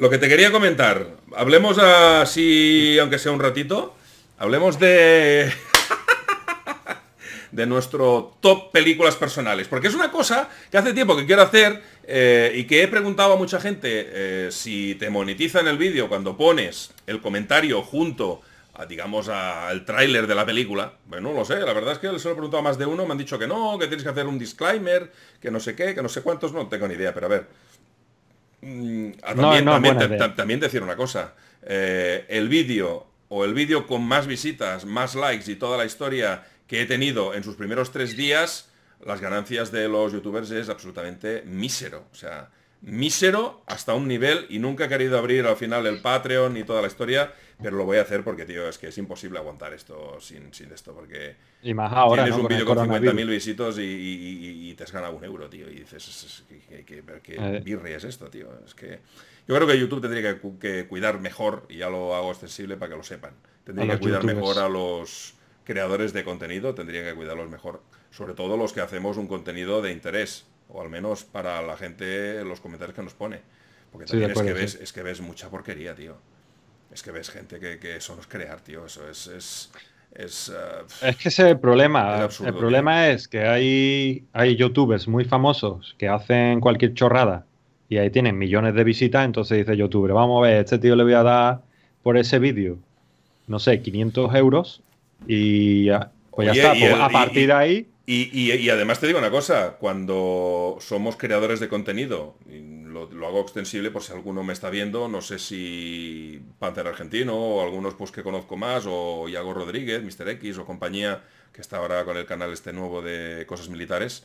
Lo que te quería comentar, hablemos así, aunque sea un ratito, hablemos de... de nuestro top películas personales. Porque es una cosa que hace tiempo que quiero hacer eh, y que he preguntado a mucha gente eh, si te monetizan el vídeo cuando pones el comentario junto a, digamos, al tráiler de la película. Bueno, no lo sé, la verdad es que se lo he preguntado a más de uno, me han dicho que no, que tienes que hacer un disclaimer, que no sé qué, que no sé cuántos, no tengo ni idea, pero a ver también, decir una cosa. Eh, el vídeo o el vídeo con más visitas, más likes y toda la historia que he tenido en sus primeros tres días, las ganancias de los youtubers es absolutamente mísero. O sea, mísero hasta un nivel y nunca he querido abrir al final el Patreon y toda la historia, pero lo voy a hacer porque, tío, es que es imposible aguantar esto sin, sin esto, porque y más ahora, tienes un vídeo con 50.000 visitos y, y, te has ganado un euro, tío, y dices, que eh. es esto, tío? Es que yo creo que YouTube tendría que, cuidar mejor, y ya lo hago extensible para que lo sepan, tendría que cuidar mejor a los creadores de contenido, tendría que cuidarlos mejor, sobre todo los que hacemos un contenido de interés o al menos para la gente los comentarios que nos pone. Porque también es, que ves, mucha porquería, tío. Es que ves gente que, que eso no es crear, tío. Eso es... Es, es, uh, que ese es el problema. el problema es que hay, hay youtubers muy famosos que hacen cualquier chorrada y ahí tienen millones de visitas. Entonces dice youtuber, vamos a ver, este tío le voy a dar por ese vídeo, no sé, 500 euros y ya pues está. Pues a partir de ahí y, además te digo una cosa, cuando somos creadores de contenido, lo, hago extensible por si alguno me está viendo, no sé si Panzer Argentino o algunos pues, que conozco más, o Iago Rodríguez, Mr. X o compañía, que está ahora con el canal este nuevo de cosas militares,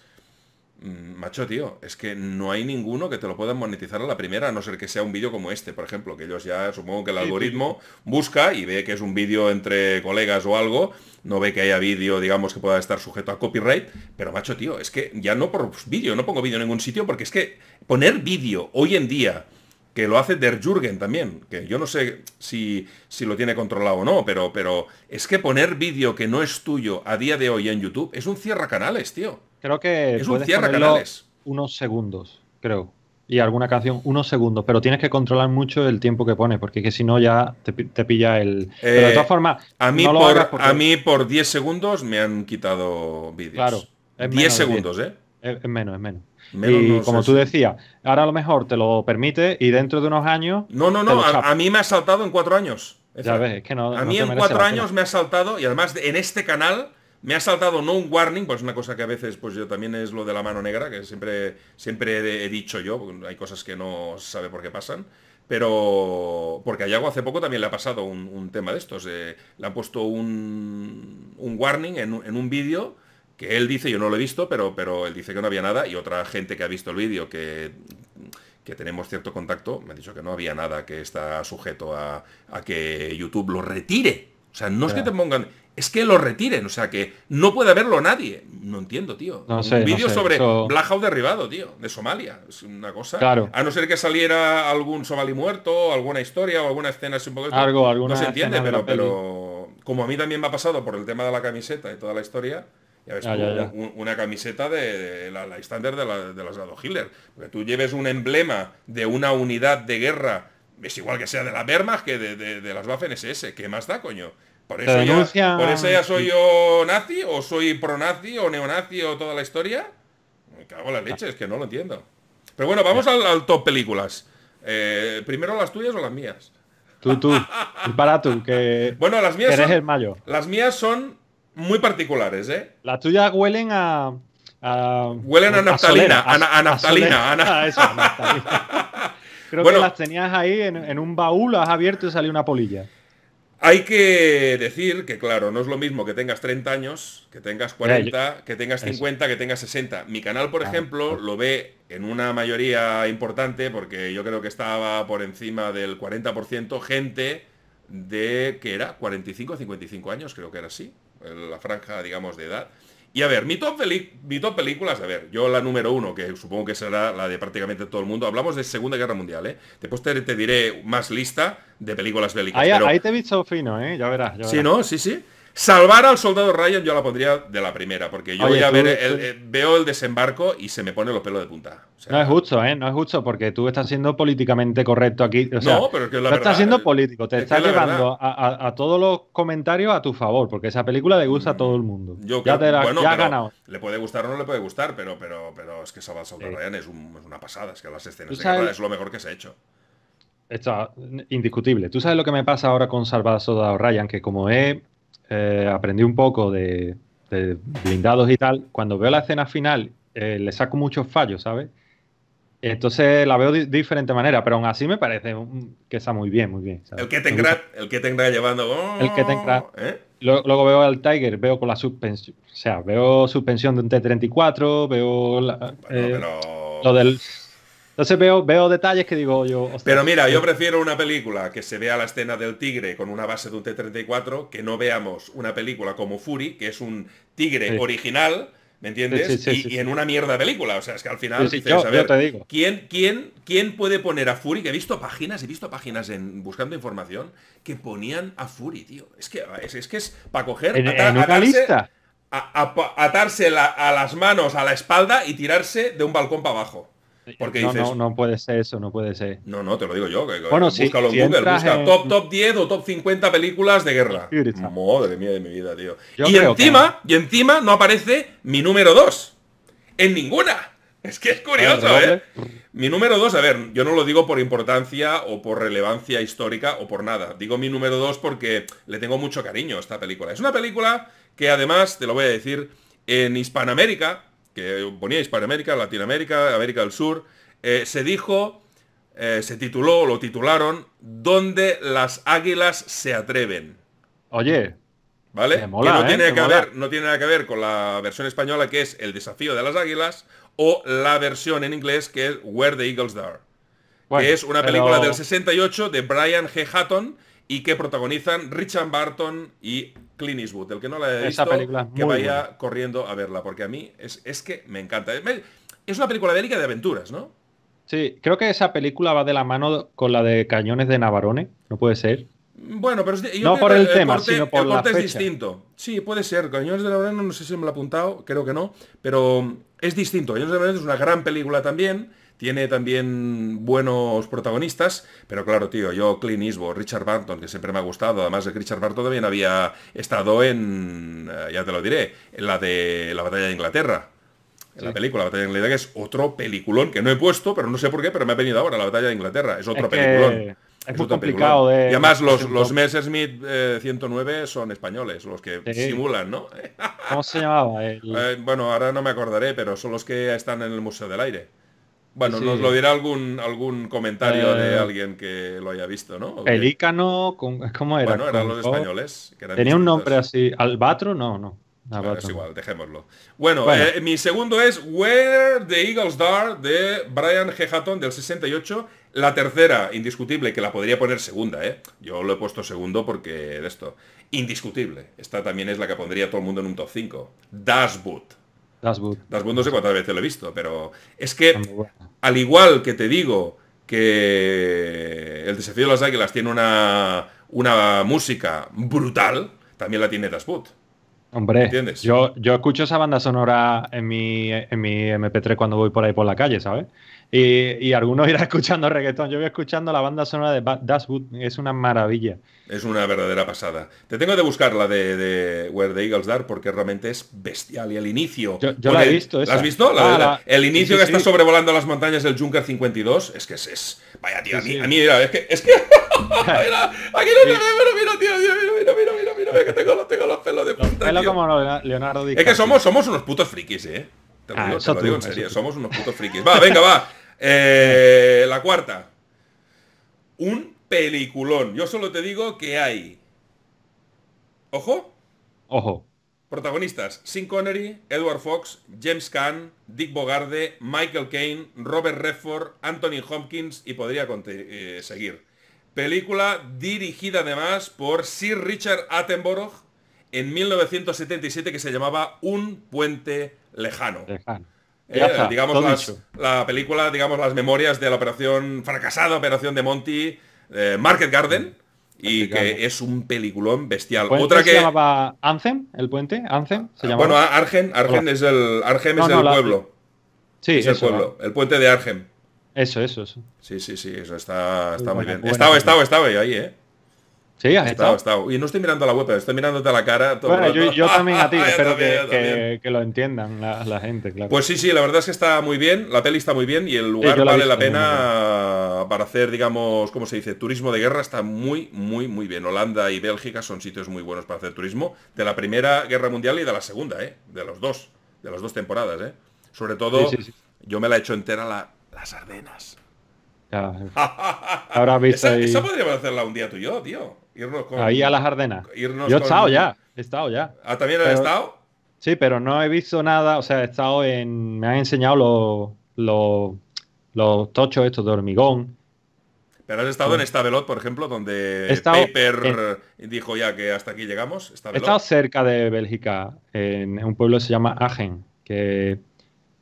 Mm, macho, tío, es que no hay ninguno que te lo pueda monetizar a la primera, a no ser que sea un vídeo como este, por ejemplo, que ellos ya supongo que el algoritmo busca y ve que es un vídeo entre colegas o algo, no ve que haya vídeo, digamos, que pueda estar sujeto a copyright, pero macho, tío, es que ya no por vídeo, no pongo vídeo en ningún sitio, porque es que poner vídeo hoy en día, que lo hace Der Jürgen también, que yo no sé si, si lo tiene controlado o no, pero, pero es que poner vídeo que no es tuyo a día de hoy en YouTube es un cierra canales, tío. Creo que es puedes ponerlo unos segundos, creo. Y alguna canción, unos segundos, pero tienes que controlar mucho el tiempo que pone porque si no ya te, pilla el... pero de eh, todas formas, a mí, por, a mí por 10 segundos me han quitado vídeos. Claro. 10 segundos, ¿eh? Es, menos, es menos. y como tú decías, ahora a lo mejor te lo permite y dentro de unos años. No, no, no, a, mí me ha saltado en cuatro años. ya ves, es que no. A mí en cuatro años me ha saltado y además en este canal me ha saltado no un warning, pues una cosa que a veces pues yo también es lo de la mano negra, que siempre, siempre he dicho yo, hay cosas que no se sabe por qué pasan. Pero porque a Yago hace poco también le ha pasado un, tema de estos. le han puesto un, warning en, un vídeo que él dice, yo no lo he visto, pero, pero él dice que no había nada y otra gente que ha visto el vídeo que, tenemos cierto contacto me ha dicho que no había nada que está sujeto a, que YouTube lo retire. O sea, no es que te pongan, es que lo retiren, o sea que no puede verlo nadie. No entiendo, tío. un vídeo sobre eso... derribado, tío, de Somalia. Es una cosa. Claro. A no ser que saliera algún Somali muerto, alguna historia o alguna escena así un Algo, no se entiende, pero, pero como a mí también me ha pasado por el tema de la camiseta y toda la historia. Ya ves, una camiseta de, la, la, estándar de, las Lado Hitler. Porque tú lleves un emblema de una unidad de guerra, es igual que sea de la Wehrmacht que de, las Waffen SS. ¿Qué más da, coño? Por eso, ya, soy yo nazi, o soy pronazi, o neonazi, o toda la historia. Me cago en la leche, es que no lo entiendo. Pero bueno, vamos al, top películas. Eh, primero las tuyas o las mías. Tú, tú. Para tú, que. Bueno, las mías. Eres el mayo. Las mías son muy particulares, ¿eh? Las tuyas huelen a. huelen a naftalina. A, a, naftalina. A, naftalina. Ah, Creo bueno, que las tenías ahí en, un baúl, has abierto y salió una polilla. Hay que decir que, claro, no es lo mismo que tengas 30 años, que tengas 40, que tengas 50, que tengas 60. Mi canal, por ejemplo, lo ve en una mayoría importante, porque yo creo que estaba por encima del 40%, gente de, que era? 45 55 años, creo que era así, la franja, digamos, de edad. Y a ver, mi top, mi top películas, a ver, yo la número uno, que supongo que será la de prácticamente todo el mundo, hablamos de Segunda Guerra Mundial, ¿eh? Después te, diré más lista de películas bélicas. Ahí, te he visto fino, ¿eh? Ya verás. Ya verás. Sí, ¿no? Sí, sí. Salvar al soldado Ryan yo la pondría de la primera, porque yo voy a ver, eh, veo el desembarco y se me pone los pelos de punta. no es justo, ¿eh? No es justo, porque tú estás siendo políticamente correcto aquí. no, pero es que la verdad, estás siendo político, te está estás llevando a, todos los comentarios a tu favor, porque esa película le gusta a mm, todo el mundo. Yo creo, ya te ya ha ganado. Le puede gustar o no le puede gustar, pero, pero, pero es que Salvar al soldado Ryan es, una pasada, es que las escenas de es lo mejor que se ha hecho. Está indiscutible. ¿Tú sabes lo que me pasa ahora con Salvador Soldado Ryan? Que como he eh, aprendí un poco de, blindados y tal, cuando veo la escena final eh, le saco muchos fallos, ¿sabes? Entonces la veo de diferente manera, pero aún así me parece que está muy bien, muy bien. El que tenga el que tendrá llevando. Oh", el que tendrá. ¿eh? Luego, veo al Tiger, veo con la suspensión. O sea, veo suspensión de un T34, veo. Lo del entonces veo, veo detalles que digo yo. Pero mira, yo prefiero una película que se vea la escena del tigre con una base de un T-34 que no veamos una película como Fury, que es un tigre original, ¿me entiendes? y, en una mierda de película. O sea, es que al final ¿quién, quién, quién puede poner a Fury? Que he visto páginas, he visto páginas en buscando información que ponían a Fury, tío. Es que es, que es para coger. En, lista. A, atarse a las manos, a la espalda y tirarse de un balcón para abajo. Porque no, no, no puede ser eso, no puede ser. No, no, te lo digo yo. búscalo en Google, busca top, top 10 o top 50 películas de guerra. Madre mía de mi vida, tío. y encima, y encima no aparece mi número 2. En ninguna. Es que es ah, curioso, ¿eh? Mi número 2, a ver, yo no lo digo por importancia o por relevancia histórica o por nada. Digo mi número 2 porque le tengo mucho cariño a esta película. Es una película que además, te lo voy a decir, en Hispanoamérica que ponía América, Latinoamérica, América del Sur, eh, se dijo, eh, se tituló, lo titularon, Donde las águilas se atreven. Oye. ¿Vale? no, tiene ¿eh? que ver, no tiene nada que ver con la versión española que es El desafío de las águilas o la versión en inglés que es Where the Eagles Are. que es una película del 68 de Brian G. Hatton y que protagonizan Richard Barton y Clint Eastwood, el que no la haya visto, película, que vaya corriendo a verla, porque a mí es, es que me encanta. Es una película bélica de aventuras, ¿no? Sí, creo que esa película va de la mano con la de Cañones de Navarone, no puede ser. Bueno, pero no por el, tema, por el es distinto. Sí, puede ser. Cañones de Navarone no sé si me lo ha apuntado, creo que no, pero es distinto. Cañones de Navarone es una gran película también tiene también buenos protagonistas, pero claro, tío, yo Clint Eastwood, Richard Barton, que siempre me ha gustado, además de Richard Barton también había estado en, eh, ya te lo diré, en la de la batalla de Inglaterra. En la película La batalla de Inglaterra, que es otro peliculón que no he puesto, pero no sé por qué, pero me ha venido ahora La batalla de Inglaterra, es otro peliculón. Es, complicado eh, Y además los, los Messerschmitt 109 eh, son españoles, los que simulan, ¿no? ¿Cómo se llamaba? bueno, ahora no me acordaré, pero son los que están en el Museo del Aire. Bueno, nos lo dirá algún, algún comentario de eh, alguien que lo haya visto, ¿no? El Ícano, ¿cómo era? Bueno, eran los españoles. Tenía un nombre así, Albatro, no, no. es igual, dejémoslo. Bueno, eh, mi segundo es Where the Eagles Are de Brian G. del 68. La tercera, indiscutible, que la podría poner segunda, ¿eh? Yo lo he puesto segundo porque de esto. Indiscutible. Esta también es la que pondría todo el mundo en un top 5. Dashboot Das Boot no sé cuántas veces lo he visto, pero es que, al igual que te digo que el desafío de las águilas tiene una, música brutal, también la tiene Boot. Hombre, ¿Entiendes? Yo, yo escucho esa banda sonora en mi, en mi MP3 cuando voy por ahí por la calle, ¿sabes? Y, y, algunos irán escuchando reggaetón. Yo voy escuchando la banda sonora de Dashwood. Es una maravilla. Es una verdadera pasada. Te tengo de buscar la de, Where the Eagles Dark porque realmente es bestial. Y el inicio. Yo, la he visto. ¿La has visto? Ah, la, el inicio que está sobrevolando las montañas del Junker 52. Es que es. es vaya, tío. a, mí, a mí, mira, es que. Es que mira, aquí no mira, mira, tío, mira, mira, mira, mira, mira, que tengo, tengo los pelos de punta. Los pelos como Leonardo DiCaprio. Es que somos, somos unos putos frikis, eh somos unos putos frikis. Va, venga, va. Eh, la cuarta. Un peliculón. Yo solo te digo que hay. Ojo. Ojo. Protagonistas: Sin Connery, Edward Fox, James Caan, Dick Bogarde, Michael Caine, Robert Redford, Anthony Hopkins y podría eh, seguir. Película dirigida además por Sir Richard Attenborough en 1977 que se llamaba Un puente lejano. Eh, digamos la película, digamos las memorias de la operación fracasada, operación de Monty, eh, Market Garden, mm, y que es un peliculón bestial. Otra que se llamaba Anthem, el puente, Anthem. ¿se ah, Bueno, Argen, Argen es el Argem es el pueblo. Sí, es el pueblo, el puente de Argen Eso, eso, eso. Sí, sí, sí, eso está, muy, bien. estaba, estaba, estaba ahí, ¿eh? Sí, ha estado, Y no estoy mirando la web, estoy mirándote a la cara. bueno, yo, también a ti, espero que, lo entiendan la, gente, claro. Pues sí, sí, la verdad es que está muy bien, la peli está muy bien y el lugar vale la pena para hacer, digamos, ¿cómo se dice? Turismo de guerra está muy, muy, muy bien. Holanda y Bélgica son sitios muy buenos para hacer turismo de la Primera Guerra Mundial y de la Segunda, ¿eh? De los dos, de las dos temporadas, ¿eh? Sobre todo, yo me la he hecho entera la, las Ardenas. Ahora visto esa, podríamos hacerla un día tú y yo, tío. Irnos con, Ahí a las Ardenas. Yo he estado ya, he estado ya. ¿Ah, también estado? Sí, pero no he visto nada, o sea, he estado en... Me han enseñado los, tochos estos de hormigón. Pero has estado en en Estabelot, por ejemplo, donde Paper dijo ya que hasta aquí llegamos. He estado cerca de Bélgica, en un pueblo que se llama Agen, que,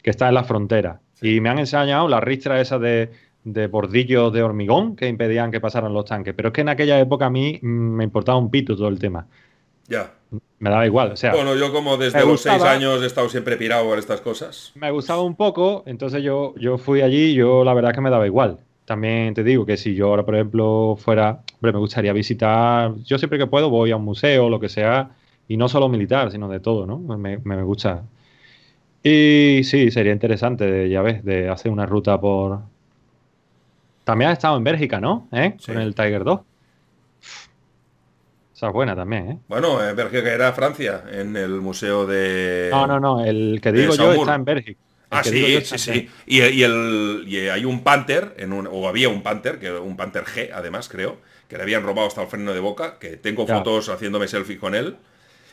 que está en la frontera. Y me han enseñado la ristra esa de, de bordillos de hormigón que impedían que pasaran los tanques. Pero es que en aquella época a mí mm, me importaba un pito todo el tema. Ya. Me daba igual, o sea. Bueno, yo como desde los seis años he estado siempre pirado por estas cosas. Me gustaba un poco, entonces yo, yo fui allí y yo la verdad que me daba igual. También te digo que si yo ahora, por ejemplo, fuera, hombre, me gustaría visitar, yo siempre que puedo voy a un museo, lo que sea, y no solo militar, sino de todo, ¿no? Me, me gusta. Y sí, sería interesante, ya ves, de hacer una ruta por, también ha estado en Bélgica, ¿no? ¿Eh? Con el Tiger 2. Esa es buena también, ¿eh? Bueno, en Bélgica era Francia, en el museo de... No, no, no, el que digo yo está en Bélgica. ah, sí, sí, sí. Y, hay un Panther, en un, o había un Panther, que un Panther G, además, creo, que le habían robado hasta el freno de boca, que tengo fotos haciéndome selfie con él.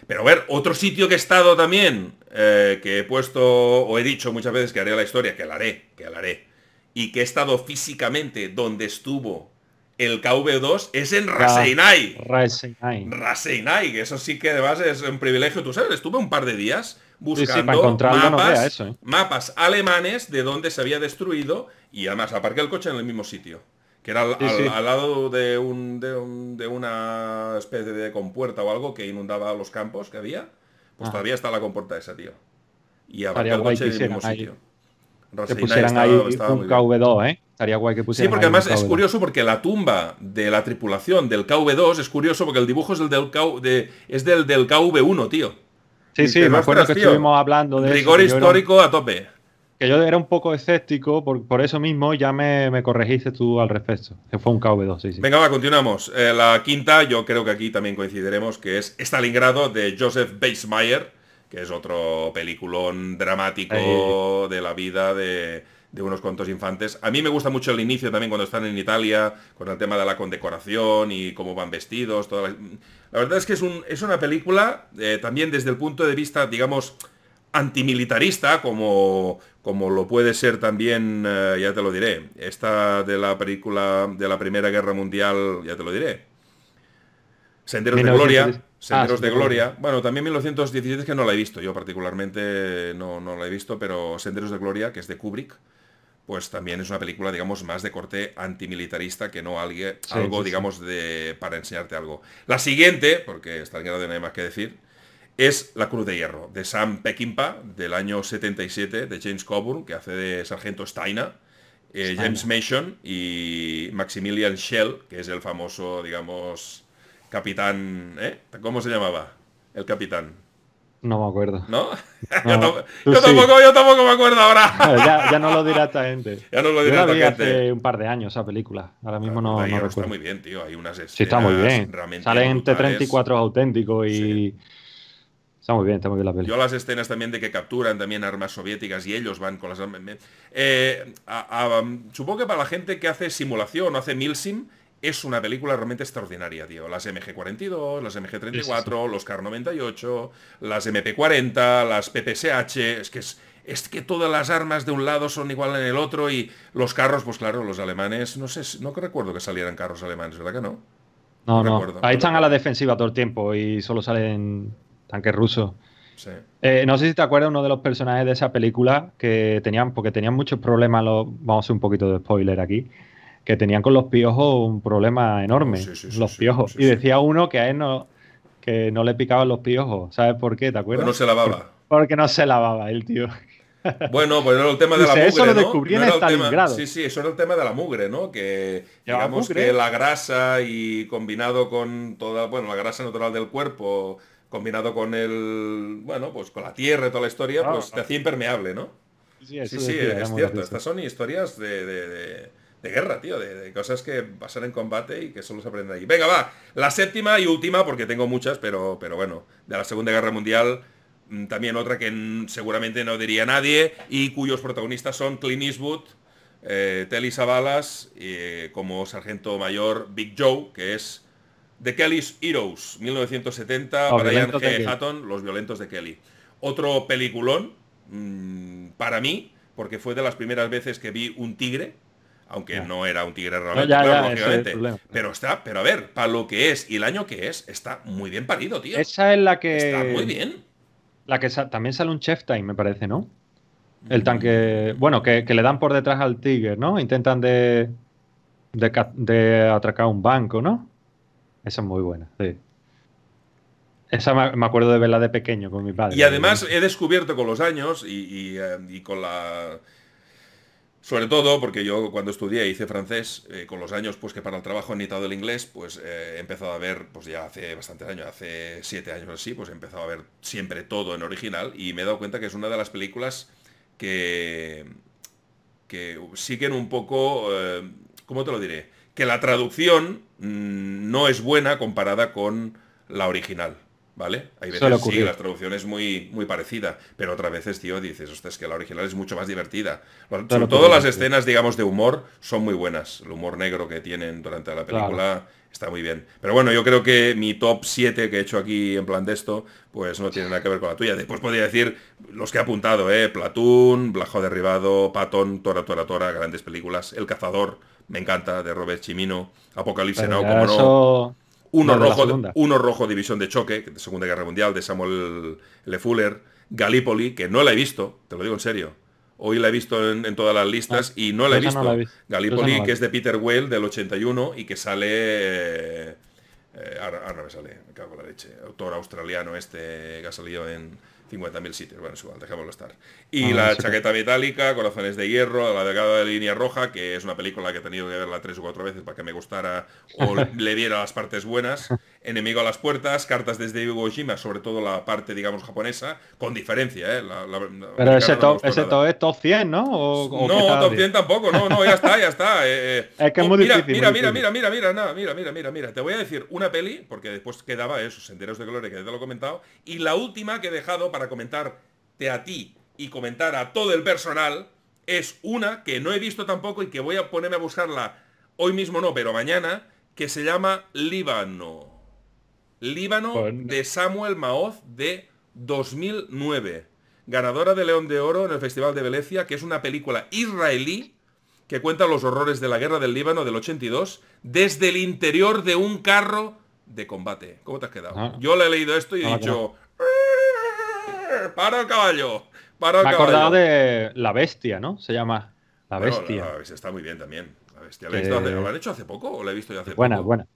Pero a ver, otro sitio que he estado también, eh, que he puesto, o he dicho muchas veces que haré la historia, que la haré, que la haré y que he estado físicamente donde estuvo el KV2 es en ah, Raseinai. Raseinai. Raseinai, que eso sí que además es un privilegio. Tú sabes, estuve un par de días buscando ¿eh? mapas, alemanes de donde se había destruido y además aparqué el coche en el mismo sitio. Que era al, lado de, un, de, una especie de compuerta o algo que inundaba los campos que había. Pues todavía está la compuerta esa, tío. Y aparqué el coche en el mismo sitio. Rasina que pusieran ahí un KV2, ¿eh? Estaría guay que pusieran. Sí, porque además es curioso porque la tumba de la tripulación del KV2 es curioso porque el dibujo es, del, KV, es del, del KV1, tío. Sí, sí, me acuerdo que estuvimos hablando de. Rigor histórico a tope. Que yo era un poco escéptico, por, por eso mismo ya me, corregiste tú al respecto. Que fue un KV2, sí, sí. Venga, va, continuamos. Eh, la quinta, yo creo que aquí también coincidiremos, que es Stalingrado de Joseph Beismeyer que es otro peliculón dramático de la vida de, unos cuantos infantes. A mí me gusta mucho el inicio también cuando están en Italia, con el tema de la condecoración y cómo van vestidos. la... verdad es que es, una película eh, también desde el punto de vista, digamos, antimilitarista, como, como lo puede ser también, eh, ya te lo diré, esta de la película de la Primera Guerra Mundial, ya te lo diré. Senderos de Gloria. Ah, Senderos de Gloria. Bueno, también 1917 que no la he visto, yo particularmente no, no la he visto, pero Senderos de Gloria, que es de Kubrick, pues también es una película, digamos, más de corte antimilitarista que no alguien, algo, digamos, de para enseñarte algo. La siguiente, porque está en de no más que decir, es La Cruz de Hierro, de Sam Peckinpah, del año 77, de James Coburn, que hace de Sargento eh, Steiner. James Mason y Maximilian Schell, que es el famoso, digamos, Capitán, ¿eh? ¿Cómo se llamaba? El capitán. No me acuerdo. ¿No? yo, tampoco, yo tampoco me acuerdo ahora. ya, no lo dirá esta gente. Ya no lo dirá yo vi hace un par de años esa película. Ahora ah, mismo pues no, no recuerdo. Está muy bien, tío. Hay unas escenas Sí, está muy bien. Salen t 34 auténtico y... Está muy bien, está muy bien la película. Yo las escenas también de que capturan también armas soviéticas y ellos van con las armas... Eh, um, supongo que para la gente que hace simulación o hace milsim es una película realmente extraordinaria, tío. Las MG42, las MG34, los CAR98, las MP40, las PPSH, es que es, es que todas las armas de un lado son igual en el otro y los carros, pues claro, los alemanes, no sé, no recuerdo que salieran carros alemanes, ¿verdad que no? No, no. Ahí están a la defensiva todo el tiempo y solo salen tanques rusos. Sí. Eh, no sé si te acuerdas uno de los personajes de esa película que tenían, porque tenían muchos problemas, vamos a hacer un poquito de spoiler aquí, que tenían con los piojos un problema enorme, los piojos. y decía uno que a él no, que no le picaban los piojos, ¿sabes por qué? ¿Te acuerdas? Porque no se lavaba. porque no se lavaba el tío. Bueno, pues era el tema de la mugre. Eso lo descubrí ¿no? Sí, sí, eso era el tema de la mugre, ¿no? Que digamos que la grasa y combinado con toda, bueno, la grasa natural del cuerpo, combinado con el, bueno, pues con la tierra y toda la historia, pues te hacía impermeable, ¿no? Sí, sí, sí es cierto. Estas son historias de, de guerra, tío, de, cosas que pasan en combate y que solo se aprenden ahí Venga, va, la séptima y última, porque tengo muchas, pero, pero bueno, de la Segunda Guerra Mundial, mm, también otra que seguramente no diría nadie y cuyos protagonistas son Clint Eastwood, eh, Telly Savalas, eh, como sargento mayor Big Joe, que es The Kelly's Heroes, 1970, Brian G. Hatton, Los Violentos de Kelly. Otro peliculón, mm, para mí, porque fue de las primeras veces que vi un tigre, aunque no era un tigre realmente, pero está, pero a ver, para lo que es y el año que es, está muy bien parido, tío. Esa es la que. Está muy bien. La que también sale un chef time, me parece, ¿no? El mm. tanque. Bueno, que, le dan por detrás al tigre, ¿no? Intentan de, de, atracar un banco, ¿no? Esa es muy buena, sí. Esa me acuerdo de verla de pequeño con mi padre. Y además he descubierto con los años y eh, con la sobre todo porque yo cuando estudié hice francés, eh, con los años pues que para el trabajo he necesitado el inglés, pues eh, he empezado a ver, pues ya hace bastantes años, hace siete años así, pues he empezado a ver siempre todo en original y me he dado cuenta que es una de las películas que, que siguen un poco, eh, ¿cómo te lo diré? Que la traducción mm, no es buena comparada con la original. ¿vale? Hay veces sí, la traducción es muy, muy parecida, pero otras veces, tío, dices, es que la original es mucho más divertida. Sobre todo las escenas, digamos, de humor son muy buenas. El humor negro que tienen durante la película está muy bien. Pero bueno, yo creo que mi top 7 que he hecho aquí en plan de esto, pues no tiene nada que ver con la tuya. Después podría decir los que he apuntado, ¿eh? Platón Blajo Derribado, Patón, Tora Tora Tora, grandes películas. El Cazador, me encanta, de Robert Chimino, Apocalipsis no como no. Uno, rojo, uno rojo División de Choque, de Segunda Guerra Mundial, de Samuel le Fuller, Gallipoli, que no la he visto, te lo digo en serio. Hoy la he visto en, todas las listas ah, y no la he visto. que es de Peter well del 81 y que sale... Eh, eh, ahora, ahora, me sale, me cago en la leche. Autor australiano este que ha salido en 50.000 sitios, bueno, igual, dejémoslo estar. Y ah, la chaqueta metálica, Corazones de Hierro, La delgada de línea roja, que es una película que he tenido que verla tres o cuatro veces para que me gustara o le diera las partes buenas enemigo a las puertas, cartas desde Iwo sobre todo la parte, digamos, japonesa, con diferencia, ¿eh? Pero ese, top, 100, ¿no? no, top 100 tampoco, no, no, ya está, ya está. Eh, eh. es que oh, mira, difícil. Mira, mira, mira, mira, mira, nada, mira, mira, mira, mira. Te voy a decir una peli, porque después quedaba eso, Senderos de Gloria, que ya te lo he comentado, y la última que he dejado para comentarte a ti y comentar a todo el personal es una que no he visto tampoco y que voy a ponerme a buscarla hoy mismo no, pero mañana, que se llama Líbano. Líbano de Samuel Maoz de 2009, ganadora de León de Oro en el Festival de Venecia, que es una película israelí que cuenta los horrores de la guerra del Líbano del 82 desde el interior de un carro de combate. ¿Cómo te has quedado? Ah. Yo le he leído esto y he ah, dicho, para el caballo, para el Me caballo. acordado de La Bestia, ¿no? Se llama La Bestia. está muy bien también. La eh, han hecho hace poco o la he visto yo hace poco? Buena, buena.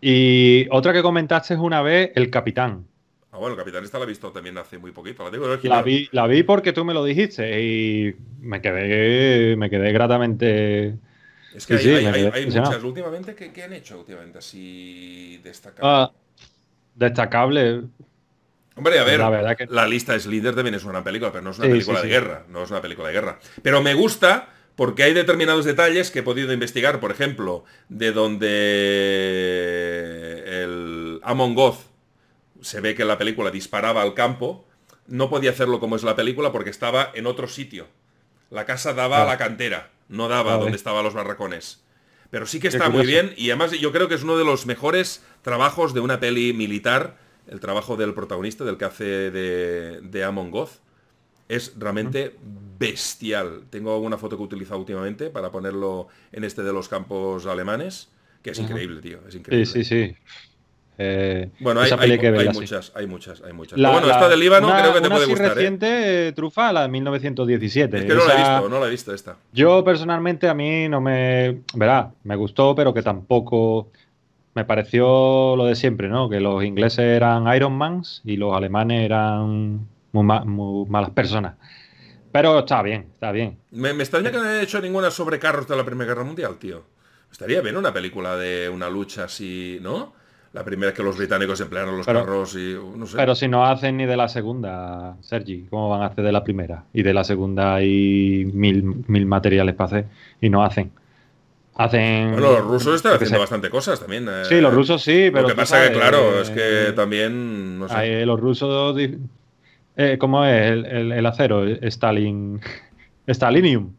Y otra que comentaste es una vez, El Capitán. Ah, bueno, el Capitán esta la he visto también hace muy poquito. La, la, vi, la vi porque tú me lo dijiste y me quedé, me quedé gratamente... Es que sí, hay, muchas. Últimamente, ¿qué, han hecho últimamente así destacable? Ah, destacable. Hombre, a ver, la, lista es líder también es una película, pero no es una película de guerra. No es una película de guerra. Pero me gusta porque hay determinados detalles que he podido investigar, por ejemplo, de donde el Amon Goth se ve que la película disparaba al campo, no podía hacerlo como es la película porque estaba en otro sitio. La casa daba a la cantera, no daba donde estaban los barracones. Pero sí que está muy bien y además yo creo que es uno de los mejores trabajos de una peli militar, el trabajo del protagonista, del que hace de, de Amon Goth es realmente bestial. Tengo una foto que he utilizado últimamente para ponerlo en este de los campos alemanes, que es increíble, tío. Es increíble. Sí, sí, sí. Eh, bueno, hay, hay, que hay muchas, hay muchas, hay muchas. La, más bueno, esta del Líbano creo que te puede ¿eh? reciente, eh, Trufa, la de 1917. Es que no la he visto, no la he visto esta. Yo personalmente a mí no me... Verá, me gustó, pero que tampoco... Me pareció lo de siempre, ¿no? Que los ingleses eran Iron y los alemanes eran muy, malas personas. Pero está bien, está bien. Me, extraña que no hayan hecho ninguna sobre carros de la Primera Guerra Mundial, tío. Estaría bien una película de una lucha así, ¿no? La primera es que los británicos emplearon los carros y uh, Pero si no hacen ni de la segunda, Sergi, ¿cómo van a hacer de la primera? Y de la segunda hay mil, mil materiales para hacer y no hacen. Hacen. Bueno, los rusos están haciendo bastante cosas también. Sí, los eh, rusos sí, pero. Lo que pasa que, claro, eh, es que también. Eh, los rusos eh, ¿Cómo es el, el, acero? Stalin. Stalinium.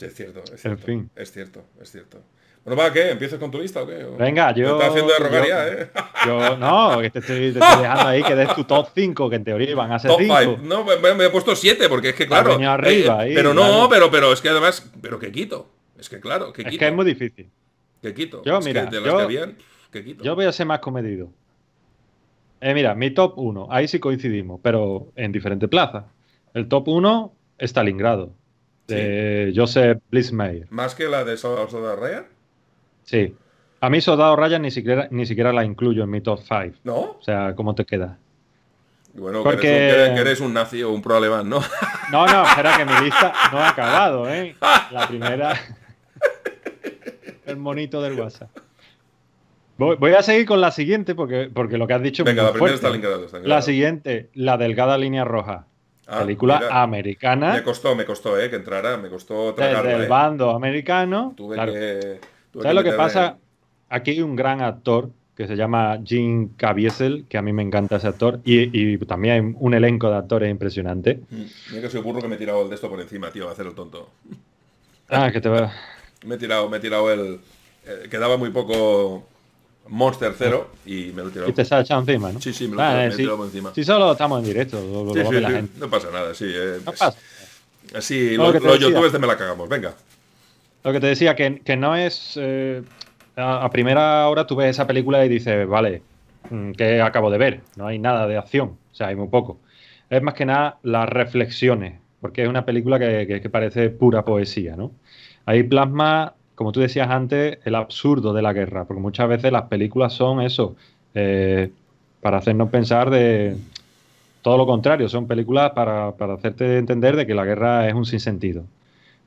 Es cierto, es cierto. Es cierto, es cierto. Bueno, va, ¿qué? ¿Empiezas con tu lista o qué? Venga, yo. Te haciendo de ¿eh? Yo, no, que te estoy, dejando ahí que des tu top 5, que en teoría iban a ser 5. No, me, he puesto 7, porque es que claro. Eh, pero no, pero, pero es que además. Pero que quito. Es que claro, que quito. Es que es muy difícil. Que quito. Yo, mira. que quito. Yo voy a ser más comedido. Eh, mira, mi top 1, ahí sí coincidimos, pero en diferente plaza. El top 1, Stalingrado, de Joseph ¿Más que la de Soldado Ryan? Sí. A mí Soldado Raya ni siquiera, la incluyo en mi top 5. ¿No? O sea, ¿cómo te queda? Bueno, Porque... que, eres un, eres un, nazi o un pro alemán, ¿no? No, no, espera que mi lista no ha acabado, ¿eh? La primera... El monito del WhatsApp. Voy, a seguir con la siguiente porque, porque lo que has dicho. Venga, la primera está linkada, está La siguiente, La Delgada Línea Roja. Ah, película americana. Me costó, me costó, eh, que entrara, me costó el eh. bando americano. ¿Sabes lo que pasa? Aquí hay un gran actor que se llama Jim Caviezel, que a mí me encanta ese actor, y, también hay un elenco de actores impresionante. Mm, mira que soy burro que me he tirado el de esto por encima, tío, a hacer el tonto. Ah, que te va. me he tirado, me he tirado el... quedaba muy poco Monster Zero y me lo tiró. Y te se ha echado encima, ¿no? Sí, sí, me lo, vale, ah, encima. Sí, solo estamos en directo. Lo, la gente. No pasa nada, sí. Eh, no pasa. Así, lo los, youtubers de me la cagamos, venga. Lo que te decía, que, no es. Eh, a, primera hora tú ves esa película y dices, vale, mm, que acabo de ver? No hay nada de acción, o sea, hay muy poco. Es más que nada las reflexiones, porque es una película que, parece pura poesía, ¿no? Hay plasma como tú decías antes, el absurdo de la guerra, porque muchas veces las películas son eso, eh, para hacernos pensar de todo lo contrario, son películas para, hacerte entender de que la guerra es un sinsentido.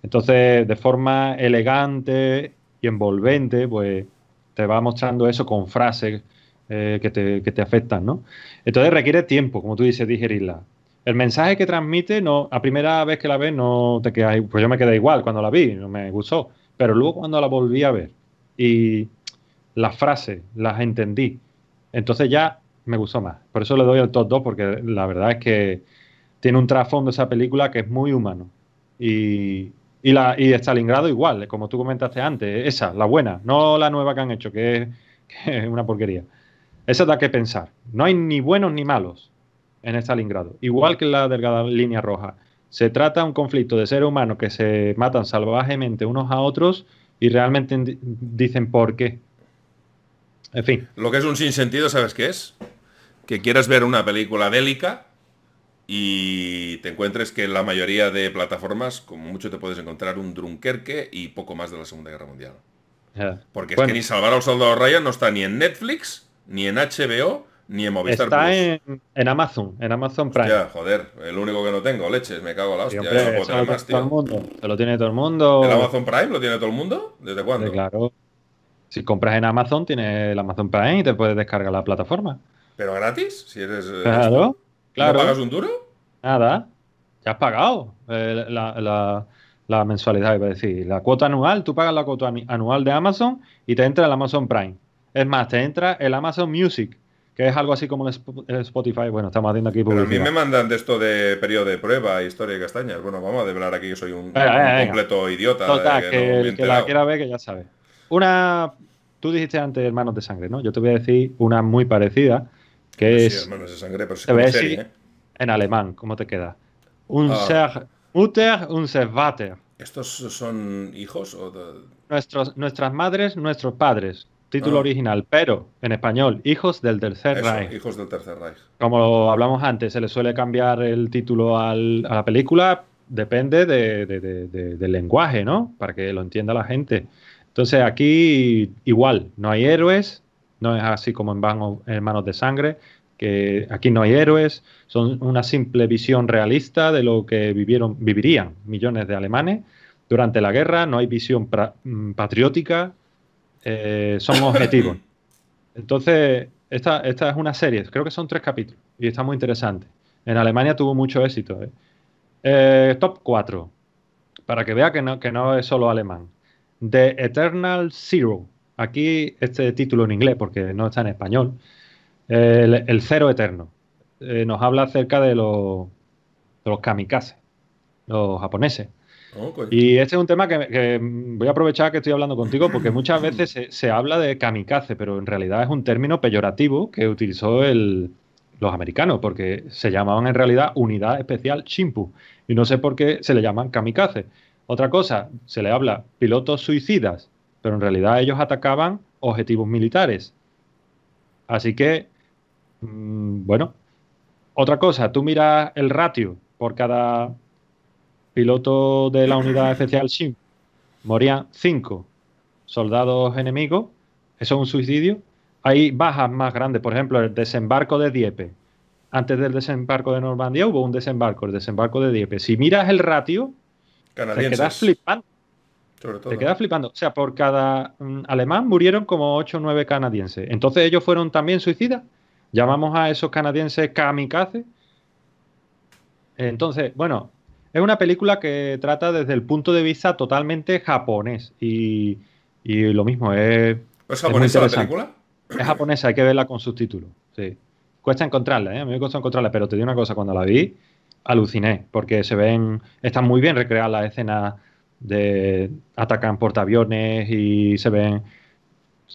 Entonces, de forma elegante y envolvente, pues te va mostrando eso con frases eh, que, te, que te afectan, ¿no? Entonces requiere tiempo, como tú dices, digerirla el mensaje que transmite, no, a primera vez que la ves, no te quedas, pues yo me quedé igual cuando la vi, no me gustó. Pero luego cuando la volví a ver y las frases las entendí, entonces ya me gustó más. Por eso le doy el top 2 porque la verdad es que tiene un trasfondo esa película que es muy humano. Y, y, la, y Stalingrado igual, como tú comentaste antes, esa, la buena, no la nueva que han hecho, que es, una porquería. Esa da que pensar. No hay ni buenos ni malos en Stalingrado. Igual que la delgada línea roja. Se trata de un conflicto de seres humanos que se matan salvajemente unos a otros y realmente dicen por qué. En fin. Lo que es un sinsentido, ¿sabes qué es? Que quieras ver una película bélica y te encuentres que en la mayoría de plataformas, como mucho, te puedes encontrar un Drunkerque y poco más de la Segunda Guerra Mundial. Porque es que ni Salvar a los Soldados Ryan no está ni en Netflix, ni en HBO, ni en Está En, Amazon, en Amazon Prime. Ya, joder, el único que no tengo, leches, me cago en la hostia. el lo tiene todo el mundo. ¿El Amazon Prime lo tiene todo el mundo? ¿Desde cuándo? claro. Si compras en Amazon, tienes el Amazon Prime y te puedes descargar la plataforma. ¿Pero gratis? Si eres. Eh, claro. pagas un duro? Nada. Ya has pagado eh, la, la, mensualidad, iba a decir. La cuota anual, tú pagas la cuota anual de Amazon y te entra el Amazon Prime. Es más, te entra el Amazon Music que es algo así como el Spotify. Bueno, estamos haciendo aquí publicidad. Pero a mí me mandan de esto de periodo de prueba, e historia y castañas. Bueno, vamos a develar aquí que soy un, completo idiota. Total, eh, que, la quiera ver, que ya sabe. Una, tú dijiste antes Hermanos de Sangre, ¿no? Yo te voy a decir una muy parecida, que es... Hermanos de Sangre, pero es ¿eh? En alemán, ¿cómo te queda? Un ah. ser Mutter, un vater. ¿Estos son hijos? O Nuestros, nuestras madres, nuestros padres. Título ah. original, pero en español, Hijos del Tercer Reich. Hijos del Tercer Reich. Como hablamos antes, se le suele cambiar el título a la película, depende del lenguaje, ¿no? Para que lo entienda la gente. Entonces aquí igual, no hay héroes, no es así como en, Van, en Manos de Sangre, que aquí no hay héroes, son una simple visión realista de lo que vivieron, vivirían millones de alemanes durante la guerra, no hay visión mm, patriótica eh, son objetivos. Entonces, esta, es una serie, creo que son tres capítulos y está muy interesante. En Alemania tuvo mucho éxito. ¿eh? Eh, top 4, para que vea que no, es solo alemán. The Eternal Zero. Aquí este título en inglés, porque no está en español. el, el cero eterno. nos habla acerca de, los, de los kamikaze los japoneses y este es un tema que, voy a aprovechar que estoy hablando contigo porque muchas veces se, habla de kamikaze, pero en realidad es un término peyorativo que utilizó los americanos porque se llamaban en realidad unidad especial Chimpu y no sé por qué se le llaman kamikaze. Otra cosa, se le habla pilotos suicidas, pero en realidad ellos atacaban objetivos militares. Así que, mm, bueno, otra cosa, tú miras el ratio por cada Piloto de la unidad especial SIM morían cinco soldados enemigos, eso es un suicidio. Hay bajas más grandes, por ejemplo, el desembarco de Dieppe. Antes del desembarco de Normandía hubo un desembarco, el desembarco de Dieppe. Si miras el ratio, te quedas flipando. Te quedas flipando. O sea, por cada mm, alemán murieron como 8 o 9 canadienses. Entonces ellos fueron también suicidas. Llamamos a esos canadienses kamikaze. Entonces, bueno, es una película que trata desde el punto de vista totalmente japonés. Y, lo mismo, es. ¿Es japonesa la película? Es japonesa, hay que verla con subtítulos. Sí. Cuesta encontrarla, ¿eh? a mí me costó encontrarla, pero te digo una cosa, cuando la vi, aluciné, porque se ven. Están muy bien recreadas las escenas de. Atacan portaaviones y se ven.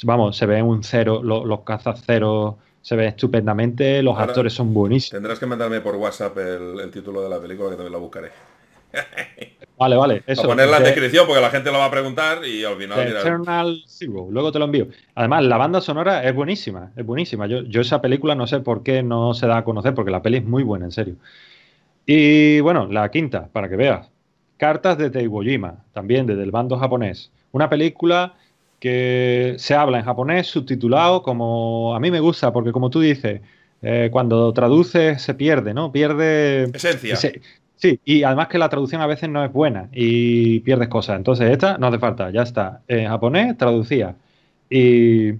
Vamos, se ven un cero, los cazas cero se ven estupendamente, los actores son buenísimos. Tendrás que mandarme por WhatsApp el, el, título de la película que también la buscaré. Vale, vale. Eso. A poner la descripción porque la gente lo va a preguntar y al final. Eternal luego te lo envío. Además, la banda sonora es buenísima, es buenísima. Yo, yo, esa película no sé por qué no se da a conocer, porque la peli es muy buena, en serio. Y bueno, la quinta, para que veas. Cartas de Iwo Jima, también desde el bando japonés. Una película que se habla en japonés, subtitulado, como a mí me gusta, porque como tú dices, eh, cuando traduces se pierde, ¿no? Pierde... Esencia. Sí, y además que la traducción a veces no es buena y pierdes cosas. Entonces, esta no hace falta, ya está. En japonés traducía. Y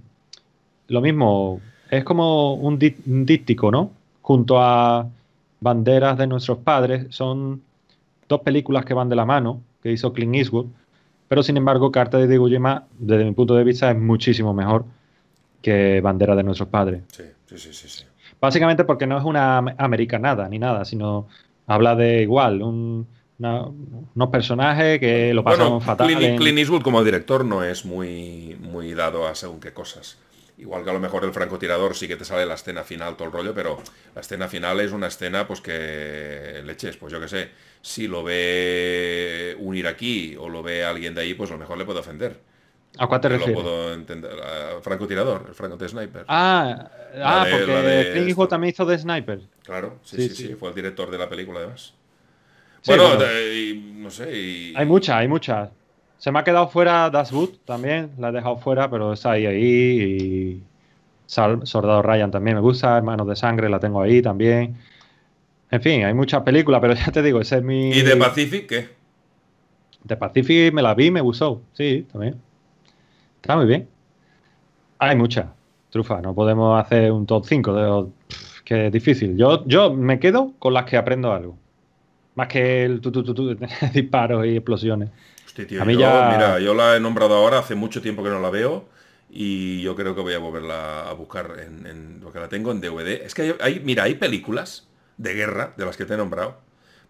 lo mismo, es como un, ¿no? Junto a Banderas de nuestros padres, son dos películas que van de la mano, que hizo Clint Eastwood. Pero sin embargo, Carta de Gojima, desde mi punto de vista, es muchísimo mejor que Bandera de nuestros padres. Sí, sí, sí, sí. Básicamente porque no es una americanada ni nada, sino habla de igual, un, una, unos personajes que lo pasan fatal. Clint, Clint, como director no es muy, muy dado a según qué cosas. Igual que a lo mejor el francotirador sí que te sale la escena final, todo el rollo, pero la escena final es una escena pues que leches, pues yo que sé, si lo ve un aquí o lo ve alguien de ahí, pues a lo mejor le puede ofender. ¿A cuál te lo puedo francotirador, el franco de sniper. Ah, ah porque Clint también hizo de sniper. Claro, sí, sí, sí, fue el director de la película además. bueno, eh, no sé. Y... Hay muchas, hay muchas. Se me ha quedado fuera Boot, también, la he dejado fuera, pero está ahí, ahí. Y Soldado Ryan también me gusta, Hermanos de Sangre la tengo ahí también. En fin, hay muchas películas, pero ya te digo, ese es mi. ¿Y de Pacific qué? De Pacific me la vi, me gustó, sí, también. Está muy bien. Hay muchas, trufa, no podemos hacer un top 5 de los que es difícil. Yo, yo me quedo con las que aprendo algo. Más que el tu, tu, tu, disparos y explosiones. a mí ya... Mira, yo la he nombrado ahora, hace mucho tiempo que no la veo. Y yo creo que voy a volverla a buscar en, lo que la tengo en DVD. Es que hay, mira, hay películas de guerra de las que te he nombrado.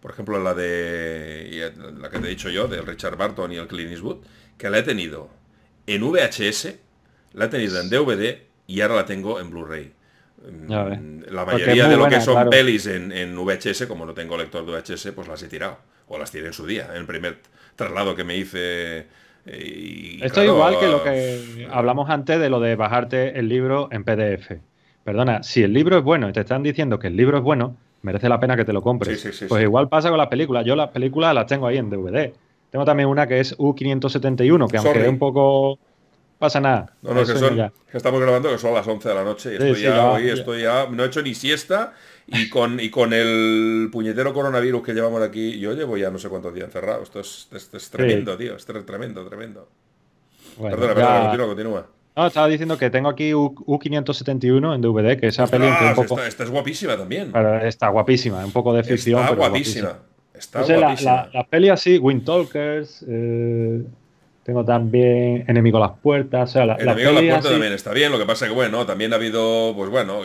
Por ejemplo, la de la que te he dicho yo, de Richard Barton y el Clint Eastwood, que la he tenido en VHS, la he tenido en DVD y ahora la tengo en Blu-ray. Mm, la mayoría de lo que son pelis en, VHS, como no tengo lector de VHS, pues las he tirado. O las tiré en su día, en el primer traslado que me hice. Eh, Esto es igual que lo ah, que hablamos antes de lo de bajarte el libro en PDF. Perdona, si el libro es bueno y te están diciendo que el libro es bueno, merece la pena que te lo compres. pues igual pasa con las películas. Yo las películas las tengo ahí en DVD. Tengo también una que es U571, que aunque es un poco pasa nada. No, no, que, son, estamos grabando que son las 11 de la noche estoy, ya, estoy ya, no he hecho ni siesta y con, y con el puñetero coronavirus que llevamos aquí, yo llevo ya no sé cuántos días encerrado. Esto es, tremendo, tío, esto es tremendo, tremendo. perdona, perdona, continúa, continúa. No, estaba diciendo que tengo aquí U 571 en DVD, que esa peli ah, Esta, es guapísima también. está guapísima, un poco de ficción. Está guapísima. Está guapísima. La, peli así, Wind Talkers, eh, tengo también Enemigo a las Puertas. O sea, la, Enemigo a las Puertas también está bien. Lo que pasa que, bueno, también ha habido, pues bueno,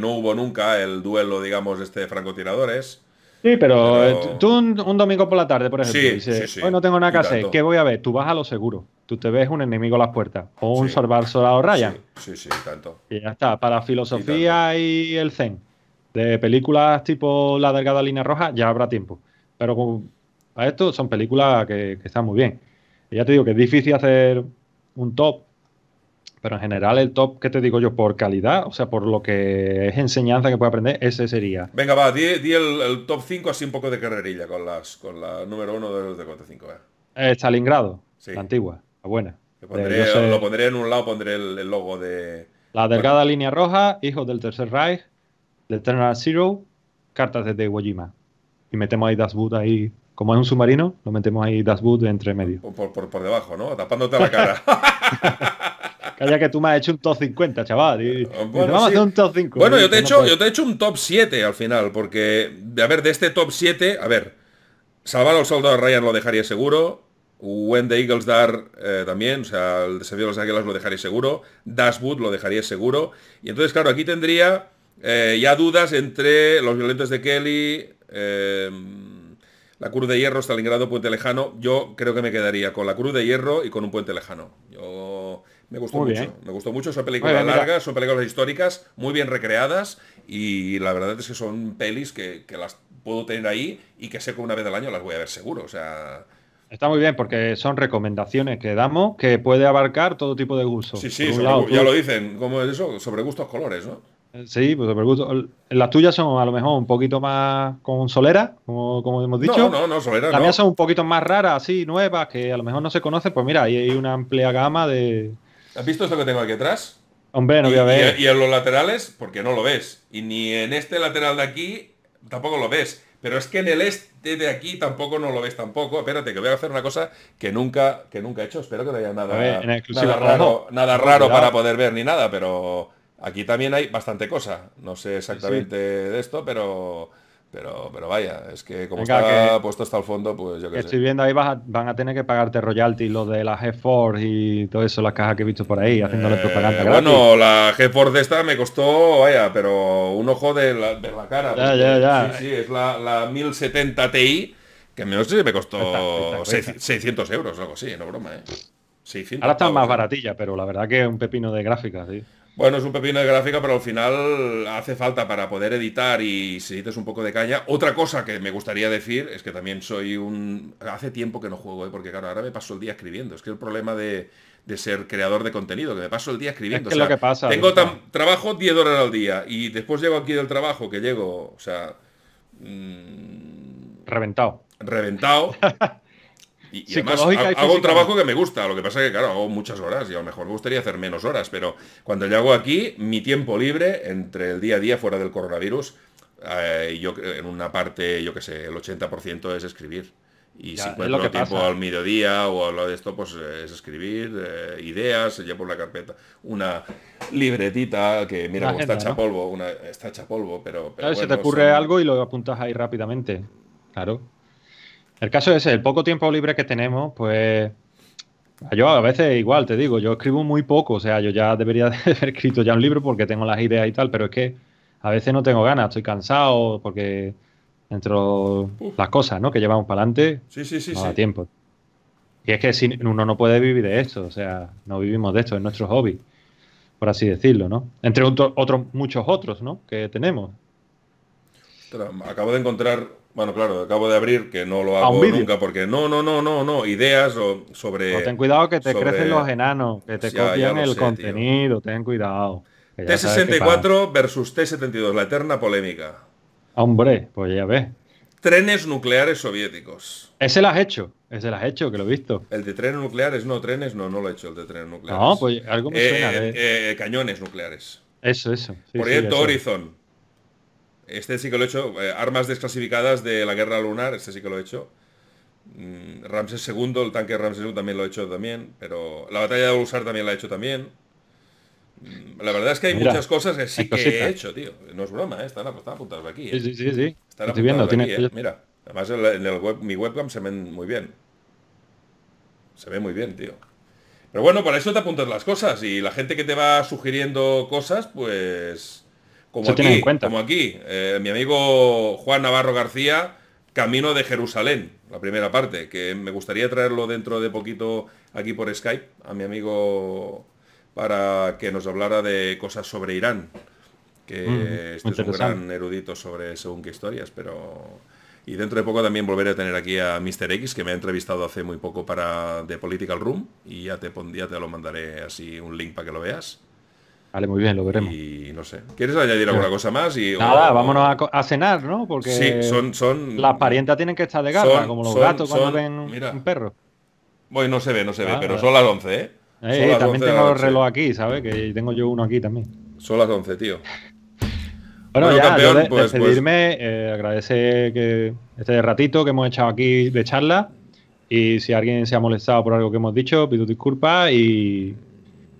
no hubo nunca el duelo, digamos, este francotiradores. Sí, pero, eh, tú un, domingo por la tarde, por ejemplo, dices, hoy no tengo nada que hacer, ¿qué voy a ver? Tú vas a lo seguro. Tú te ves un enemigo a las puertas o un Sorbazola o Ryan. Sí, sí, tanto. Y ya está. Para filosofía y, el zen de películas tipo La delgada línea roja ya habrá tiempo. Pero para esto son películas que están muy bien ya te digo que es difícil hacer un top, pero en general el top que te digo yo por calidad, o sea, por lo que es enseñanza que puede aprender, ese sería. Venga, va, di, el, top 5 así un poco de carrerilla con las con la número 1 de los de 5 eh. eh. Stalingrado, la antigua, la buena. lo pondré en un lado, pondré el, logo de... La delgada línea roja, hijos del Tercer Reich, The Eternal Zero, cartas de Iwo Y metemos ahí Das Boot ahí como es un submarino, lo metemos ahí dashboard entre medio. Por, debajo, ¿no? Tapándote la cara. Calla que tú me has hecho un top 50, chaval. bueno, vamos a hacer un top 5. Bueno, yo te, he hecho, yo te he hecho un top 7 al final, porque, a ver, de este top 7, a ver, salvar los Soldado Ryan lo dejaría seguro. When the Eagles Dar eh, también, o sea, el desafío de los águilas lo dejaría seguro. Dashwood lo dejaría seguro. Y entonces, claro, aquí tendría eh, ya dudas entre los violentos de Kelly. Eh, la Cruz de Hierro, Stalingrado, Puente Lejano. Yo creo que me quedaría con la Cruz de Hierro y con un Puente Lejano. Yo me gustó mucho. Me gustó mucho. Son películas largas, son películas históricas, muy bien recreadas y la verdad es que son pelis que, las puedo tener ahí y que sé que una vez al año las voy a ver seguro. O sea, Está muy bien porque son recomendaciones que damos que puede abarcar todo tipo de gustos. Sí, sí, ya lo dicen. ¿Cómo es eso? Sobre gustos colores, ¿no? Sí, pues por pregunto. Las tuyas son a lo mejor un poquito más con solera, como, hemos dicho. No, no, no, solera. Las mías son un poquito más raras, así, nuevas, que a lo mejor no se conoce. Pues mira, ahí hay una amplia gama de. ¿Has visto esto que tengo aquí atrás? Hombre, no voy a ver. Y, en los laterales, porque no lo ves. Y ni en este lateral de aquí tampoco lo ves. Pero es que en el este de aquí tampoco no lo ves tampoco. Espérate, que voy a hacer una cosa que nunca, que nunca he hecho. Espero que no haya nada, nada raro para poder ver ni nada, pero Aquí también hay bastante cosa. No sé exactamente de esto, pero, pero, pero vaya, es que como está puesto hasta el fondo, pues yo qué sé. Estoy viendo ahí, van a tener que pagarte royalty, lo de la GeForce y todo eso, las cajas que he visto por ahí, haciéndole eh, propaganda. Bueno, la GeForce de esta me costó, vaya, pero un ojo de la, la cara. Ya, ya, ya. Sí, sí, es la, 1070 Ti, que me, costó 600 euros, algo así, no broma, ¿eh? Ahora está más baratilla, pero la verdad que es un pepino de gráficas, sí. Bueno, es un pepino de gráfica, pero al final hace falta para poder editar y si necesitas un poco de caña. Otra cosa que me gustaría decir es que también soy un... Hace tiempo que no juego, ¿eh? porque claro, ahora me paso el día escribiendo. Es que el problema de, ser creador de contenido, que me paso el día escribiendo. Es lo que pasa. Tengo trabajo 10 horas al día y después llego aquí del trabajo, que llego, o sea... Mm, reventado. Reventado. Y, además, hago un trabajo que me gusta, lo que pasa que, claro, hago muchas horas y a lo mejor me gustaría hacer menos horas, pero cuando ya hago aquí, mi tiempo libre entre el día a día fuera del coronavirus, eh, yo en una parte, yo qué sé, el 80% es escribir. Y si encuentro tiempo al mediodía o a lo de esto, pues es escribir eh, ideas, llevo la carpeta, una libretita que, mira, está hecha polvo, una, está pero... se te ocurre algo y lo apuntas ahí rápidamente, claro. El caso es, el poco tiempo libre que tenemos, pues yo a veces igual, te digo, yo escribo muy poco, o sea, yo ya debería haber escrito ya un libro porque tengo las ideas y tal, pero es que a veces no tengo ganas, estoy cansado porque entre las cosas, ¿no? Que llevamos para adelante, no da tiempo. Y es que uno no puede vivir de esto, o sea, no vivimos de esto, es nuestro hobby, por así decirlo, ¿no? Entre otros, otros muchos otros, ¿no? Que tenemos. Acabo de encontrar bueno, claro, acabo de abrir, que no lo hago nunca, porque no, no, no, no, no, ideas o sobre... ten cuidado que te crecen los enanos, que te copian el contenido, ten cuidado. T64 versus T72, la eterna polémica. Hombre, pues ya ves. Trenes nucleares soviéticos. Ese lo has hecho, ese lo has hecho, que lo he visto. El de trenes nucleares, no, trenes, no, no lo he hecho, el de trenes nucleares. No, pues algo me eh, suena. Eh, eh, cañones nucleares. Eso, eso. Proyecto Horizon. Este sí que lo he hecho. Eh, armas desclasificadas de la guerra lunar, este sí que lo he hecho. Mm, Ramses II, el tanque Ramses II también lo he hecho también. Pero la batalla de usar también la he hecho también. Mm, la verdad es que hay muchas cosas que sí que he hecho, tío. No es broma, ¿eh? están, aquí. Eh. Sí, sí, sí. Están Estoy viendo, aquí, eh. Mira, además en, el web, mi webcam se ven muy bien. Se ve muy bien, tío. Pero bueno, para eso te apuntas las cosas y la gente que te va sugiriendo cosas, pues como aquí, en cuenta. como aquí, eh, mi amigo Juan Navarro García, Camino de Jerusalén, la primera parte, que me gustaría traerlo dentro de poquito aquí por Skype a mi amigo para que nos hablara de cosas sobre Irán, que mm, este es un gran erudito sobre según qué historias, pero... Y dentro de poco también volveré a tener aquí a Mr. X, que me ha entrevistado hace muy poco para The Political Room, y ya te, ya te lo mandaré así un link para que lo veas. Vale, muy bien, lo veremos. Y no sé. ¿Quieres añadir alguna cosa más? Y, Nada, vámonos a, cenar, ¿no? Porque son, las parientas tienen que estar de garra, como los gatos cuando ven un perro. Bueno, no se ve, no se ve, pero son las 11, ¿eh? eh sí, también tengo el reloj aquí, ¿sabes? Que tengo yo uno aquí también. Son las 11, tío. Bueno, ya, campeón, pues, pues. despedirme, eh, este ratito que hemos echado aquí de charla. Y si alguien se ha molestado por algo que hemos dicho, pido disculpas y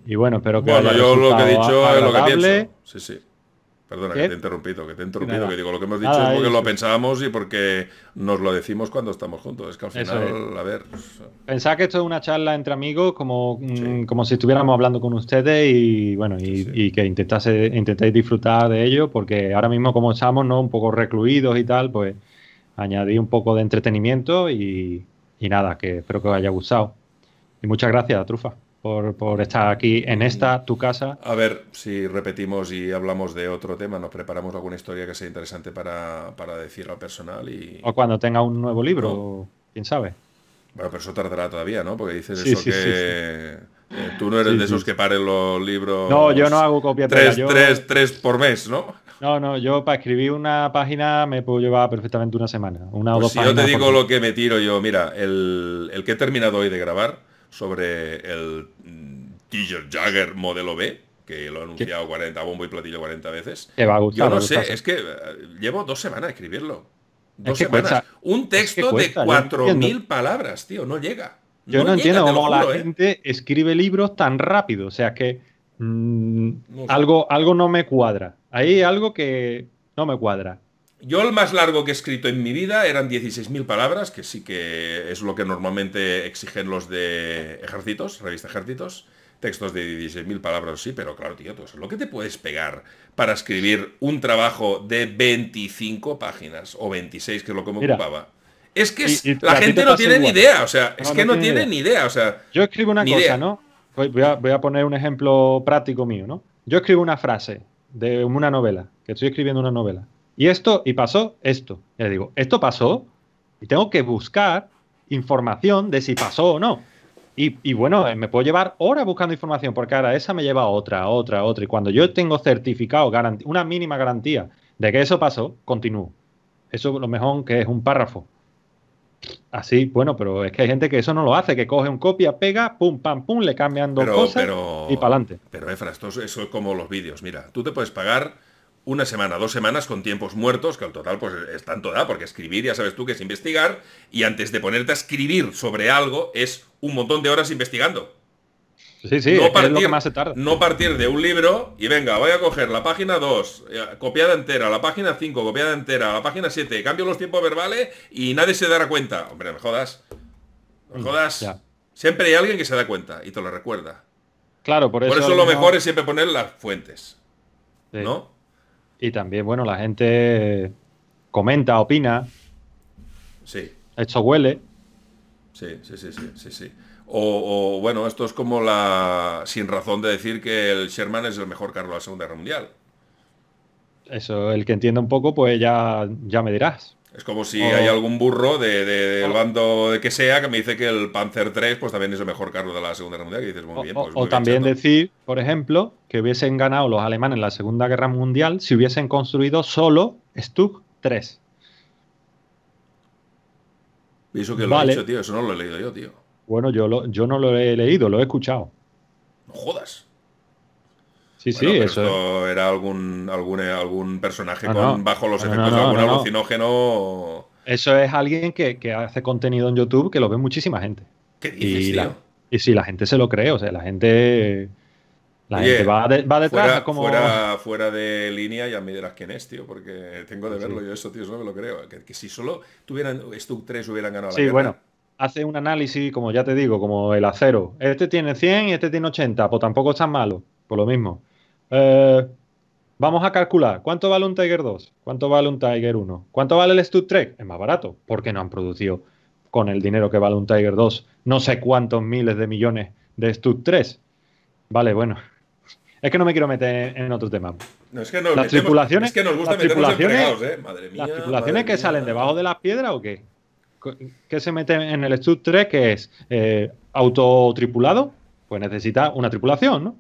y bueno, espero que. Bueno, yo lo que he dicho es lo que pienso. Sí, sí. Perdona, que te he interrumpido, que te he interrumpido, que digo, lo que hemos dicho es porque lo pensábamos y porque nos lo decimos cuando estamos juntos. Es que al final, a ver. Pensad que esto es una charla entre amigos, como, mm, como si estuviéramos hablando con ustedes y bueno, y, que intentase, intentéis disfrutar de ello, porque ahora mismo, como estamos, ¿no? Un poco recluidos y tal, pues añadí un poco de entretenimiento y, y nada, que espero que os haya gustado. Y muchas gracias, Trufa por, estar aquí en esta, tu casa. A ver, si repetimos y hablamos de otro tema, nos preparamos alguna historia que sea interesante para, para decir al personal. Y... O cuando tenga un nuevo libro, quién sabe. Bueno, pero eso tardará todavía, ¿no? Porque dices eso que... Eh, tú no eres de esos que paren los libros. No, yo no hago copia tres, tres, tres por mes, ¿no? No, no, yo para escribir una página me puedo llevar perfectamente una semana, una pues si Yo te digo lo que me tiro yo. Mira, el que he terminado hoy de grabar, sobre el mm, Tiger Jagger modelo B, que lo he anunciado 40, bombo y platillo 40 veces. Yo no sé, es que eh, llevo dos semanas escribirlo. Dos semanas. Un texto de 4.000 palabras, tío, no llega. Yo no, entiendo cómo la ¿eh? gente escribe libros tan rápido. O sea, que mm, algo, algo no me cuadra. Hay mm. algo que no me cuadra. Yo el más largo que he escrito en mi vida eran 16.000 palabras, que sí que es lo que normalmente exigen los de ejércitos, revista ejércitos. Textos de 16.000 palabras, sí, pero claro, tío, lo que te puedes pegar para escribir un trabajo de 25 páginas o 26, que es lo que me ocupaba. Es que la gente no tiene ni idea, o sea, es que no, tienen tiene, ni idea, o sea... Yo escribo una cosa, ¿no? voy a poner un ejemplo práctico mío, ¿no? Yo escribo una frase de una novela, que estoy escribiendo una novela y esto, y pasó esto. Y le digo, esto pasó, y tengo que buscar información de si pasó o no. Y, bueno, eh, me puedo llevar horas buscando información, porque ahora esa me lleva a otra, a otra, a otra. Y cuando yo tengo certificado, una mínima garantía de que eso pasó, continúo. Eso lo mejor que es un párrafo. Así, bueno, pero es que hay gente que eso no lo hace, que coge un copia, pega, pum, pam, pum, le cambian dos cosas y para adelante. Pero, Efra, eso es como los vídeos. Mira, tú te puedes pagar una semana, dos semanas con tiempos muertos, que al total pues es tanto da, porque escribir ya sabes tú que es investigar, y antes de ponerte a escribir sobre algo es un montón de horas investigando. Sí, sí, no más No partir de un libro y venga, voy a coger la página 2, eh, copiada entera, la página 5, copiada entera, la página 7, cambio los tiempos verbales y nadie se dará cuenta. Hombre, me jodas. Me mm, jodas. Siempre hay alguien que se da cuenta y te lo recuerda. Claro, por eso. Por eso lo mejor es siempre poner las fuentes. ¿No? Y también, bueno, la gente comenta, opina. Sí. Esto huele. Sí, sí, sí, sí, sí, sí. O, bueno, esto es como la sin razón de decir que el Sherman es el mejor carro de la Segunda Guerra Mundial. Eso, el que entienda un poco, pues ya, ya me dirás. Es como si hay algún burro de, del bando de que sea que me dice que el Panzer 3 pues también es el mejor carro de la Segunda Guerra Mundial. bien, pues, o también decir, por ejemplo, que hubiesen ganado los alemanes en la Segunda Guerra Mundial si hubiesen construido solo StuG 3. eso que lo he dicho, tío? Eso no lo he leído yo, tío. Bueno, yo, yo no lo he leído, lo he escuchado. No jodas. Sí, eso. era algún, algún, eh, algún personaje ah, con, bajo los ah, efectos de algún alucinógeno. Eso es alguien que, hace contenido en YouTube que lo ve muchísima gente. y, si sí, la gente se lo cree, o sea, la gente. La gente va, detrás fuera, como. Fuera, de línea y me dirás quién es, tío, porque tengo de verlo yo eso, tío, no me lo creo. Que, si solo tuvieran Stuck tres hubieran ganado Sí, bueno, hace un análisis, como ya te digo, como el acero. Este tiene 100 y este tiene 80, pues tampoco es tan malo, por lo mismo. Eh, vamos a calcular. ¿Cuánto vale un Tiger 2? ¿Cuánto vale un Tiger 1? ¿Cuánto vale el Stud 3? Es más barato, porque no han producido con el dinero que vale un Tiger 2 no sé cuántos miles de millones de Stud 3. Vale, bueno. Es que no me quiero meter en otro tema. No, es que las tripulaciones, es que nos gusta las ¿eh? tripulaciones, madre mía, las tripulaciones que salen debajo de las piedras o qué? ¿Qué se mete en el Stud 3 que es eh, autotripulado? Pues necesita una tripulación, ¿no?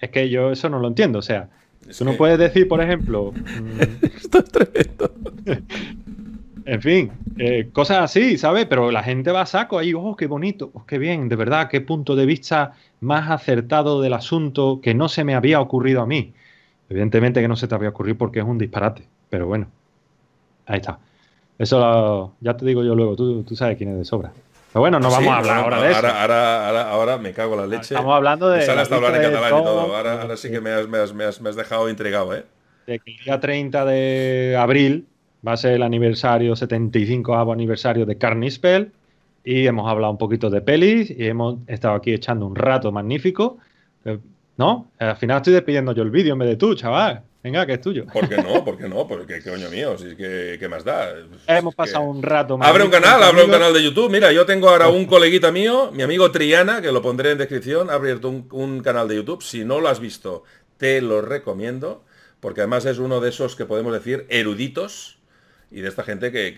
Es que yo eso no lo entiendo. O sea, tú no puedes decir, por ejemplo. Mm, en fin, eh, cosas así, ¿sabes? Pero la gente va a saco ahí, oh, qué bonito, oh, qué bien, de verdad, qué punto de vista más acertado del asunto que no se me había ocurrido a mí. Evidentemente que no se te había ocurrido porque es un disparate, pero bueno, ahí está. Eso ya te digo yo luego, tú, tú sabes quién es de sobra. Pero bueno, no vamos a hablar ahora, de eso. Ahora, me cago en la leche. Estamos hablando de. en catalán y todo. Ahora, sí que me has, dejado intrigado, ¿eh? el día 30 de abril va a ser el aniversario, 75 aniversario de Carnispel. Y hemos hablado un poquito de pelis y hemos estado aquí echando un rato magnífico. Eh, ¿No? Al final estoy despidiendo yo el vídeo en vez de tú, chaval. Venga, que es tuyo. ¿Por qué no? ¿Por qué no? Porque pues coño mío, que ¿qué más da. Hemos pasado un rato más. Abre un canal, abre un canal de YouTube. Mira, yo tengo ahora oh. un coleguita mío, mi amigo Triana, que lo pondré en descripción, ha abierto un, canal de YouTube. Si no lo has visto, te lo recomiendo, porque además es uno de esos que podemos decir eruditos y de esta gente que,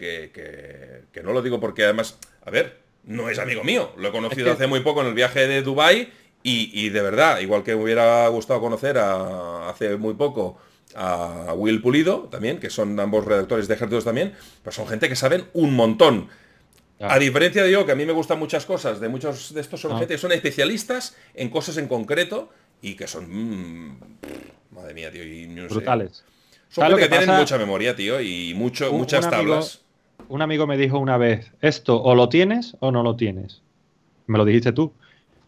que, no lo digo porque además, a ver, no es amigo mío. Lo he conocido hace muy poco en el viaje de Dubai y, de verdad, igual que me hubiera gustado conocer hace muy poco a Will Pulido también, que son ambos redactores de ejércitos también, pues son gente que saben un montón. A diferencia de yo, que a mí me gustan muchas cosas, de muchos de estos son ah. gente que son especialistas en cosas en concreto y que son... Mm, madre mía, tío, y no brutales. Son gente que, tienen mucha memoria, tío, y mucho, muchas tablas. un amigo me dijo una vez, esto o lo tienes o no lo tienes. Me lo dijiste tú.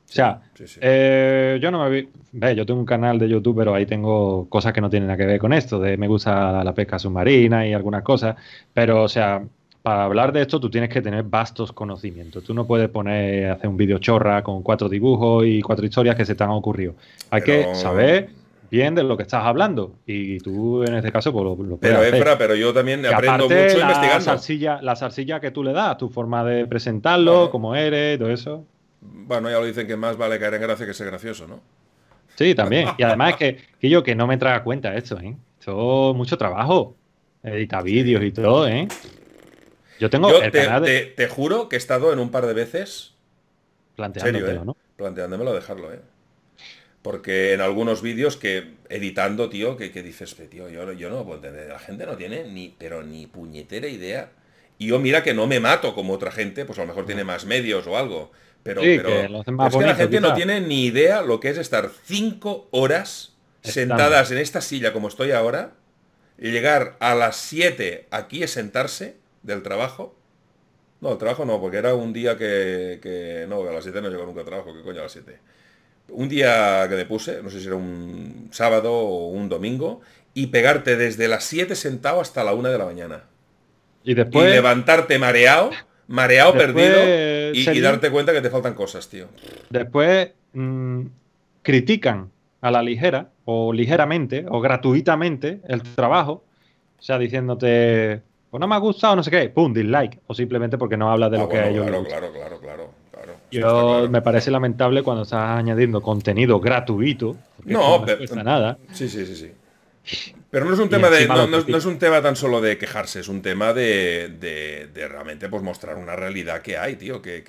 O sea, eh, yo no me Ve, yo tengo un canal de YouTube, pero ahí tengo cosas que no tienen nada que ver con esto. De me gusta la pesca submarina y algunas cosas. Pero, o sea, para hablar de esto tú tienes que tener vastos conocimientos. Tú no puedes poner, hacer un vídeo chorra con cuatro dibujos y cuatro historias que se te han ocurrido. Hay que saber bien de lo que estás hablando. Y tú, en este caso, pues, lo, Pero, Efra, pero yo también aprendo mucho la investigando. la salsilla que tú le das, tu forma de presentarlo, cómo eres, todo eso bueno, ya lo dicen que más vale caer en gracia que ser gracioso, ¿no? Sí, también. Y además es que yo que no me traga cuenta esto, ¿eh? Esto mucho trabajo. Edita vídeos y todo, ¿eh? Yo tengo te, te, juro que he estado en un par de veces planteándomelo, ¿eh? ¿no? Planteándomelo dejarlo, ¿eh? Porque en algunos vídeos que editando, tío, que, que dices, este tío, yo, yo no puedo La gente no tiene ni, pero ni puñetera idea y yo mira que no me mato como otra gente, pues a lo mejor tiene más medios o algo. Pero, es que la gente no tiene ni idea lo que es estar cinco horas sentadas en esta silla como estoy ahora, y llegar a las 7 aquí Y sentarse del trabajo. No, el trabajo no, porque era un día que, no, a las 7 no llegó nunca al trabajo, ¿qué coño a las 7? Un día que le puse, no sé si era un sábado o un domingo, y pegarte desde las 7 sentado hasta la 1 de la mañana. Y levantarte mareado, mareado perdido y, darte cuenta que te faltan cosas, tío. Después mm, critican a la ligera o ligeramente o gratuitamente el trabajo, o sea, diciéndote, pues no me ha gustado, no sé qué, pum, dislike, o simplemente porque no hablas de ah, lo que a ellos claro, claro, claro, claro, claro, me parece lamentable cuando estás añadiendo contenido gratuito. No, no pero, nada. Sí, sí, sí, sí. Pero no es un tema de. No, es un tema tan solo de quejarse, es un tema de, realmente pues, mostrar una realidad que hay, tío, que,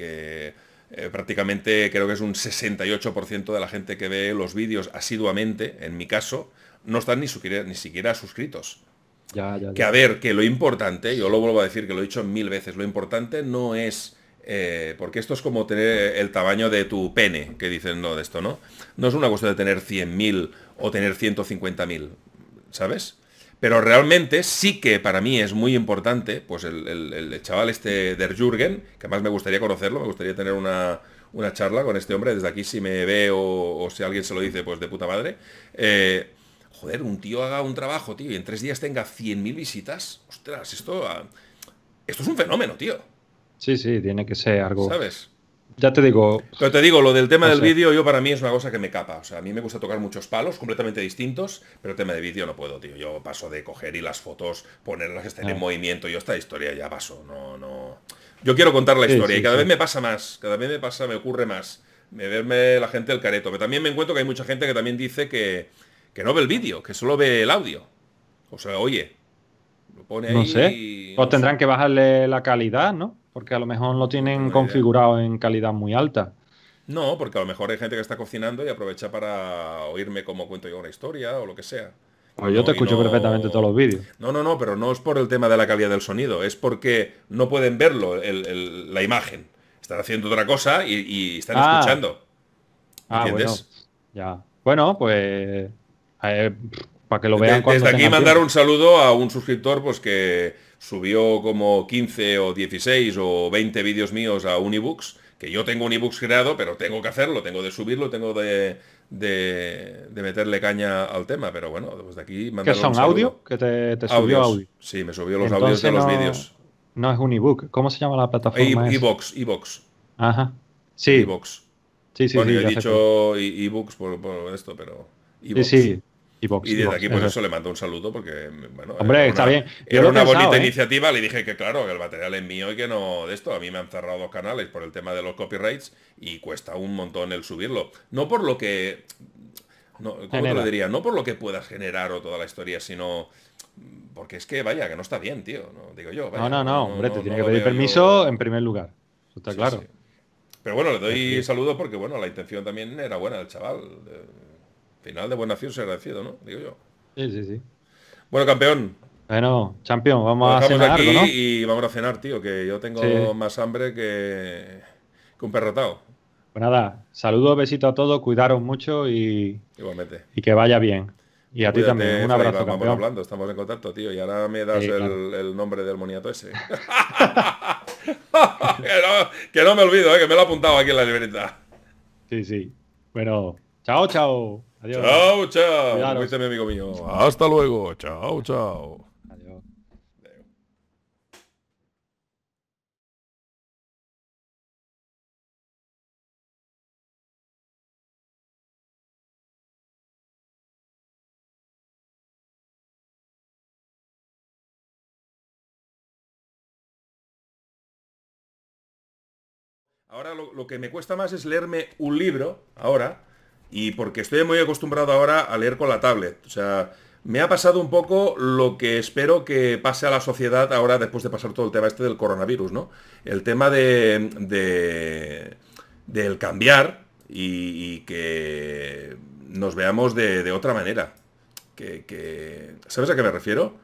eh, prácticamente creo que es un 68% de la gente que ve los vídeos asiduamente, en mi caso, no están ni, siquiera, ni siquiera suscritos. Que a ver, que lo importante, yo lo vuelvo a decir, que lo he dicho mil veces, lo importante no es. Eh, porque esto es como tener el tamaño de tu pene, que dicen no de esto, ¿no? No es una cuestión de tener 100.000 o tener 150.000. ¿sabes? Pero realmente sí que para mí es muy importante, pues el, chaval este Der Jürgen, que más me gustaría conocerlo, me gustaría tener una, charla con este hombre, desde aquí si me ve o, si alguien se lo dice, pues de puta madre. Eh, joder, un tío haga un trabajo, tío, y en tres días tenga 100.000 visitas. Ostras, esto, ah, esto es un fenómeno, tío. Sí, sí, tiene que ser algo... ¿Sabes? Ya te digo. Pero te digo, lo del tema del vídeo, yo para mí es una cosa que me capa. O sea, a mí me gusta tocar muchos palos completamente distintos, pero el tema de vídeo no puedo, tío. Yo paso de coger y las fotos, ponerlas que estén en ah. movimiento. Yo esta historia ya paso. No, no. Yo quiero contar la historia y cada vez me pasa más. Cada vez me pasa, me ocurre más. Me verme la gente el careto. Pero también me encuentro que hay mucha gente que también dice que, no ve el vídeo, que solo ve el audio. O sea, oye. Lo pone No sé. o tendrán que bajarle la calidad, ¿no? porque a lo mejor lo tienen configurado en calidad muy alta. No, porque a lo mejor hay gente que está cocinando y aprovecha para oírme cómo cuento yo una historia o lo que sea. Pues yo te escucho perfectamente todos los vídeos. No, no, no, pero no es por el tema de la calidad del sonido, es porque no pueden verlo, la imagen. Están haciendo otra cosa y, están ah. escuchando. Ah, ¿Entiendes? ya. Bueno, pues... Eh, para que lo vean. Desde, desde aquí mandar un saludo a un suscriptor pues que subió como 15 o 16 o 20 vídeos míos a un que yo tengo un creado, pero tengo que hacerlo, tengo de subirlo, tengo de, meterle caña al tema, pero bueno, de aquí... ¿Qué un audio? ¿Que te, subió audio? Sí, me subió los audios de los vídeos. No es Unibook ¿cómo se llama la plataforma? Ebox, e ebox. Ajá, sí. Ebox. Sí, sí, bueno, yo he dicho ebooks por, esto, pero... sí, sí, y, desde aquí, pues eso, le mando un saludo porque, bueno, Hombre, está bien. una bonita ¿eh? iniciativa. Le dije que, claro, que el material es mío y que no de esto. A mí me han cerrado dos canales por el tema de los copyrights y cuesta un montón el subirlo. No por lo que. No, ¿Cómo lo diría? No por lo que pueda generar o toda la historia, sino. Porque es que, vaya, que no está bien, tío. digo yo. no, no, no, hombre, te tiene que pedir permiso en primer lugar. está claro. Pero bueno, le doy saludos porque, bueno, la intención también era buena del chaval. Final de buena se ha agradecido, ¿no? Digo yo. Sí, sí, sí. Bueno, campeón. Bueno, campeón, vamos a cenar aquí ¿no? y vamos a cenar, tío, que yo tengo más hambre que, un perrotado. Pues nada, saludos, besito a todos, cuidaros mucho y, y que vaya bien. Y a ti también. Un abrazo. Vamos hablando, estamos en contacto, tío. Y ahora me das el, nombre del moniato ese. que, no, me olvido, eh, que me lo he apuntado aquí en la libreta. Sí, sí. Bueno, chao, chao. Chao, chao. Dice mi amigo mío. Hasta luego. Chao, chao. Adiós. Ahora lo, que me cuesta más es leerme un libro, ahora, y porque estoy muy acostumbrado ahora a leer con la tablet. O sea, me ha pasado un poco lo que espero que pase a la sociedad ahora después de pasar todo el tema este del coronavirus, ¿no? El tema de, del cambiar y, que nos veamos de, otra manera. Que, ¿Sabes a qué me refiero?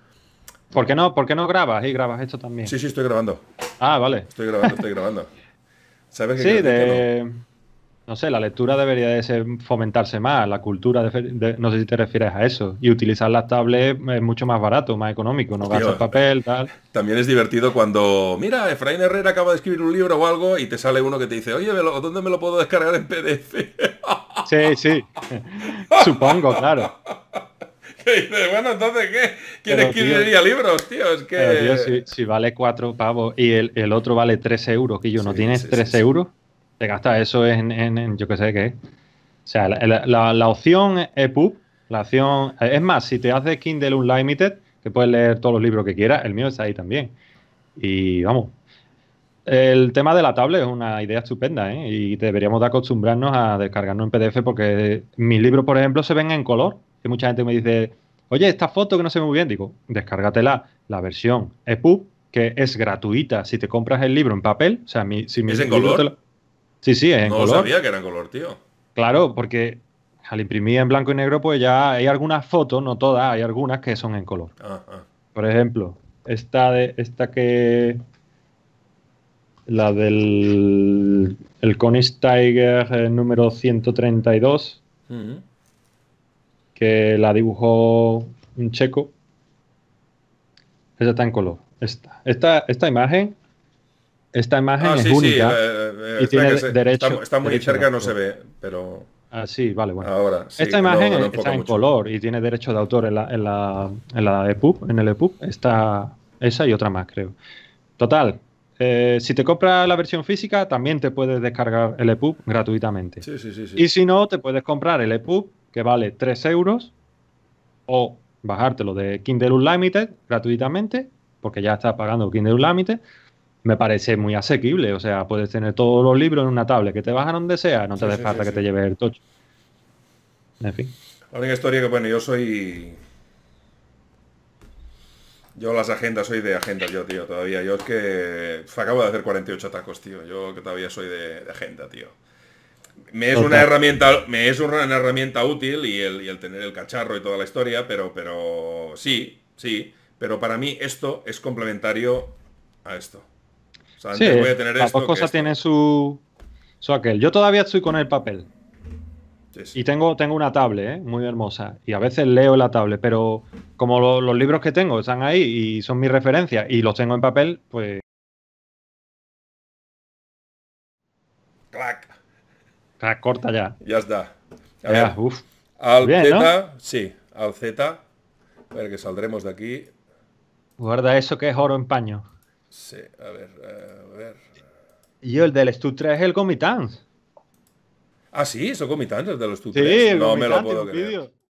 ¿Por qué no, por no grabas y grabas esto también? Sí, sí, estoy grabando. Ah, vale. Estoy grabando, estoy grabando. ¿Sabes qué? Sí, de... No sé, la lectura debería de ser, fomentarse más, la cultura, de, no sé si te refieres a eso. Y utilizar las tablets es mucho más barato, más económico, no gastas papel, tal. También es divertido cuando, mira, Efraín Herrera acaba de escribir un libro o algo y te sale uno que te dice, oye, ¿dónde me lo puedo descargar en PDF? Sí, sí, supongo, claro. bueno, entonces, ¿qué? ¿Quieres que leería libros, tío? Es que... si, vale cuatro pavos y el, otro vale tres euros, que yo, ¿no tienes tres euros? te gasta eso en, en, yo qué sé qué. O sea, la, la, opción EPUB, la opción. Es más, si te haces Kindle Unlimited, que puedes leer todos los libros que quieras, el mío está ahí también. Y vamos. El tema de la tablet es una idea estupenda, ¿eh? Y deberíamos de acostumbrarnos a descargarnos en PDF porque mis libros, por ejemplo, se ven en color. Y mucha gente me dice, oye, esta foto que no se ve muy bien. Digo, descárgatela, la versión EPUB, que es gratuita si te compras el libro en papel. O sea, si mi ¿Es en color? Sí, sí, es en color. No sabía que era en color, tío. Claro, porque al imprimir en blanco y negro, pues ya hay algunas fotos, no todas, hay algunas que son en color. Ah, ah. Por ejemplo, esta de esta que la del el Conis Tiger eh, número 132 mm-hmm. que la dibujó un checo esa está en color esta imagen esta imagen ah, es única eh, eh, derecho. Está, muy cerca, no se ve, pero. Ah, sí, vale, bueno. Ahora, Esta imagen está en color y tiene derecho de autor en la, en en el EPUB. Está esa y otra más, creo. Total. Eh, si te compras la versión física, también te puedes descargar el EPUB gratuitamente. Sí, sí, sí, y si no, te puedes comprar el EPUB, que vale 3 euros, o bajártelo de Kindle Unlimited gratuitamente, porque ya estás pagando Kindle Unlimited, me parece muy asequible. O sea, puedes tener todos los libros en una tablet, que te bajan donde sea, no te sí, falta que te lleves el tocho. En fin. La historia que, bueno, yo soy. Yo las agendas soy de agendas, yo, tío, todavía. Yo es que acabo de hacer 48 tacos, tío. Yo que todavía soy de, agenda, tío. Me es, una herramienta, me es una herramienta útil y el, y el, tener el cacharro y toda la historia, pero, pero sí, sí. Pero para mí esto es complementario a esto sí, voy a cosas tienen su, aquel. Yo todavía estoy con el papel. Y tengo, tengo una tablet, ¿eh? muy hermosa. Y a veces leo la tablet, pero como los libros que tengo están ahí y son mi referencia y los tengo en papel, pues. Clac. Clac, corta ya. Ya está. ya, ver. Al Z, sí, al Z. A ver que saldremos de aquí. Guarda eso que es oro en paño. Sí, a ver, a ver. Y el del stu 3 es el Comitans. Ah, sí, son Comitans el del stu 3. Sí, no me lo puedo creer.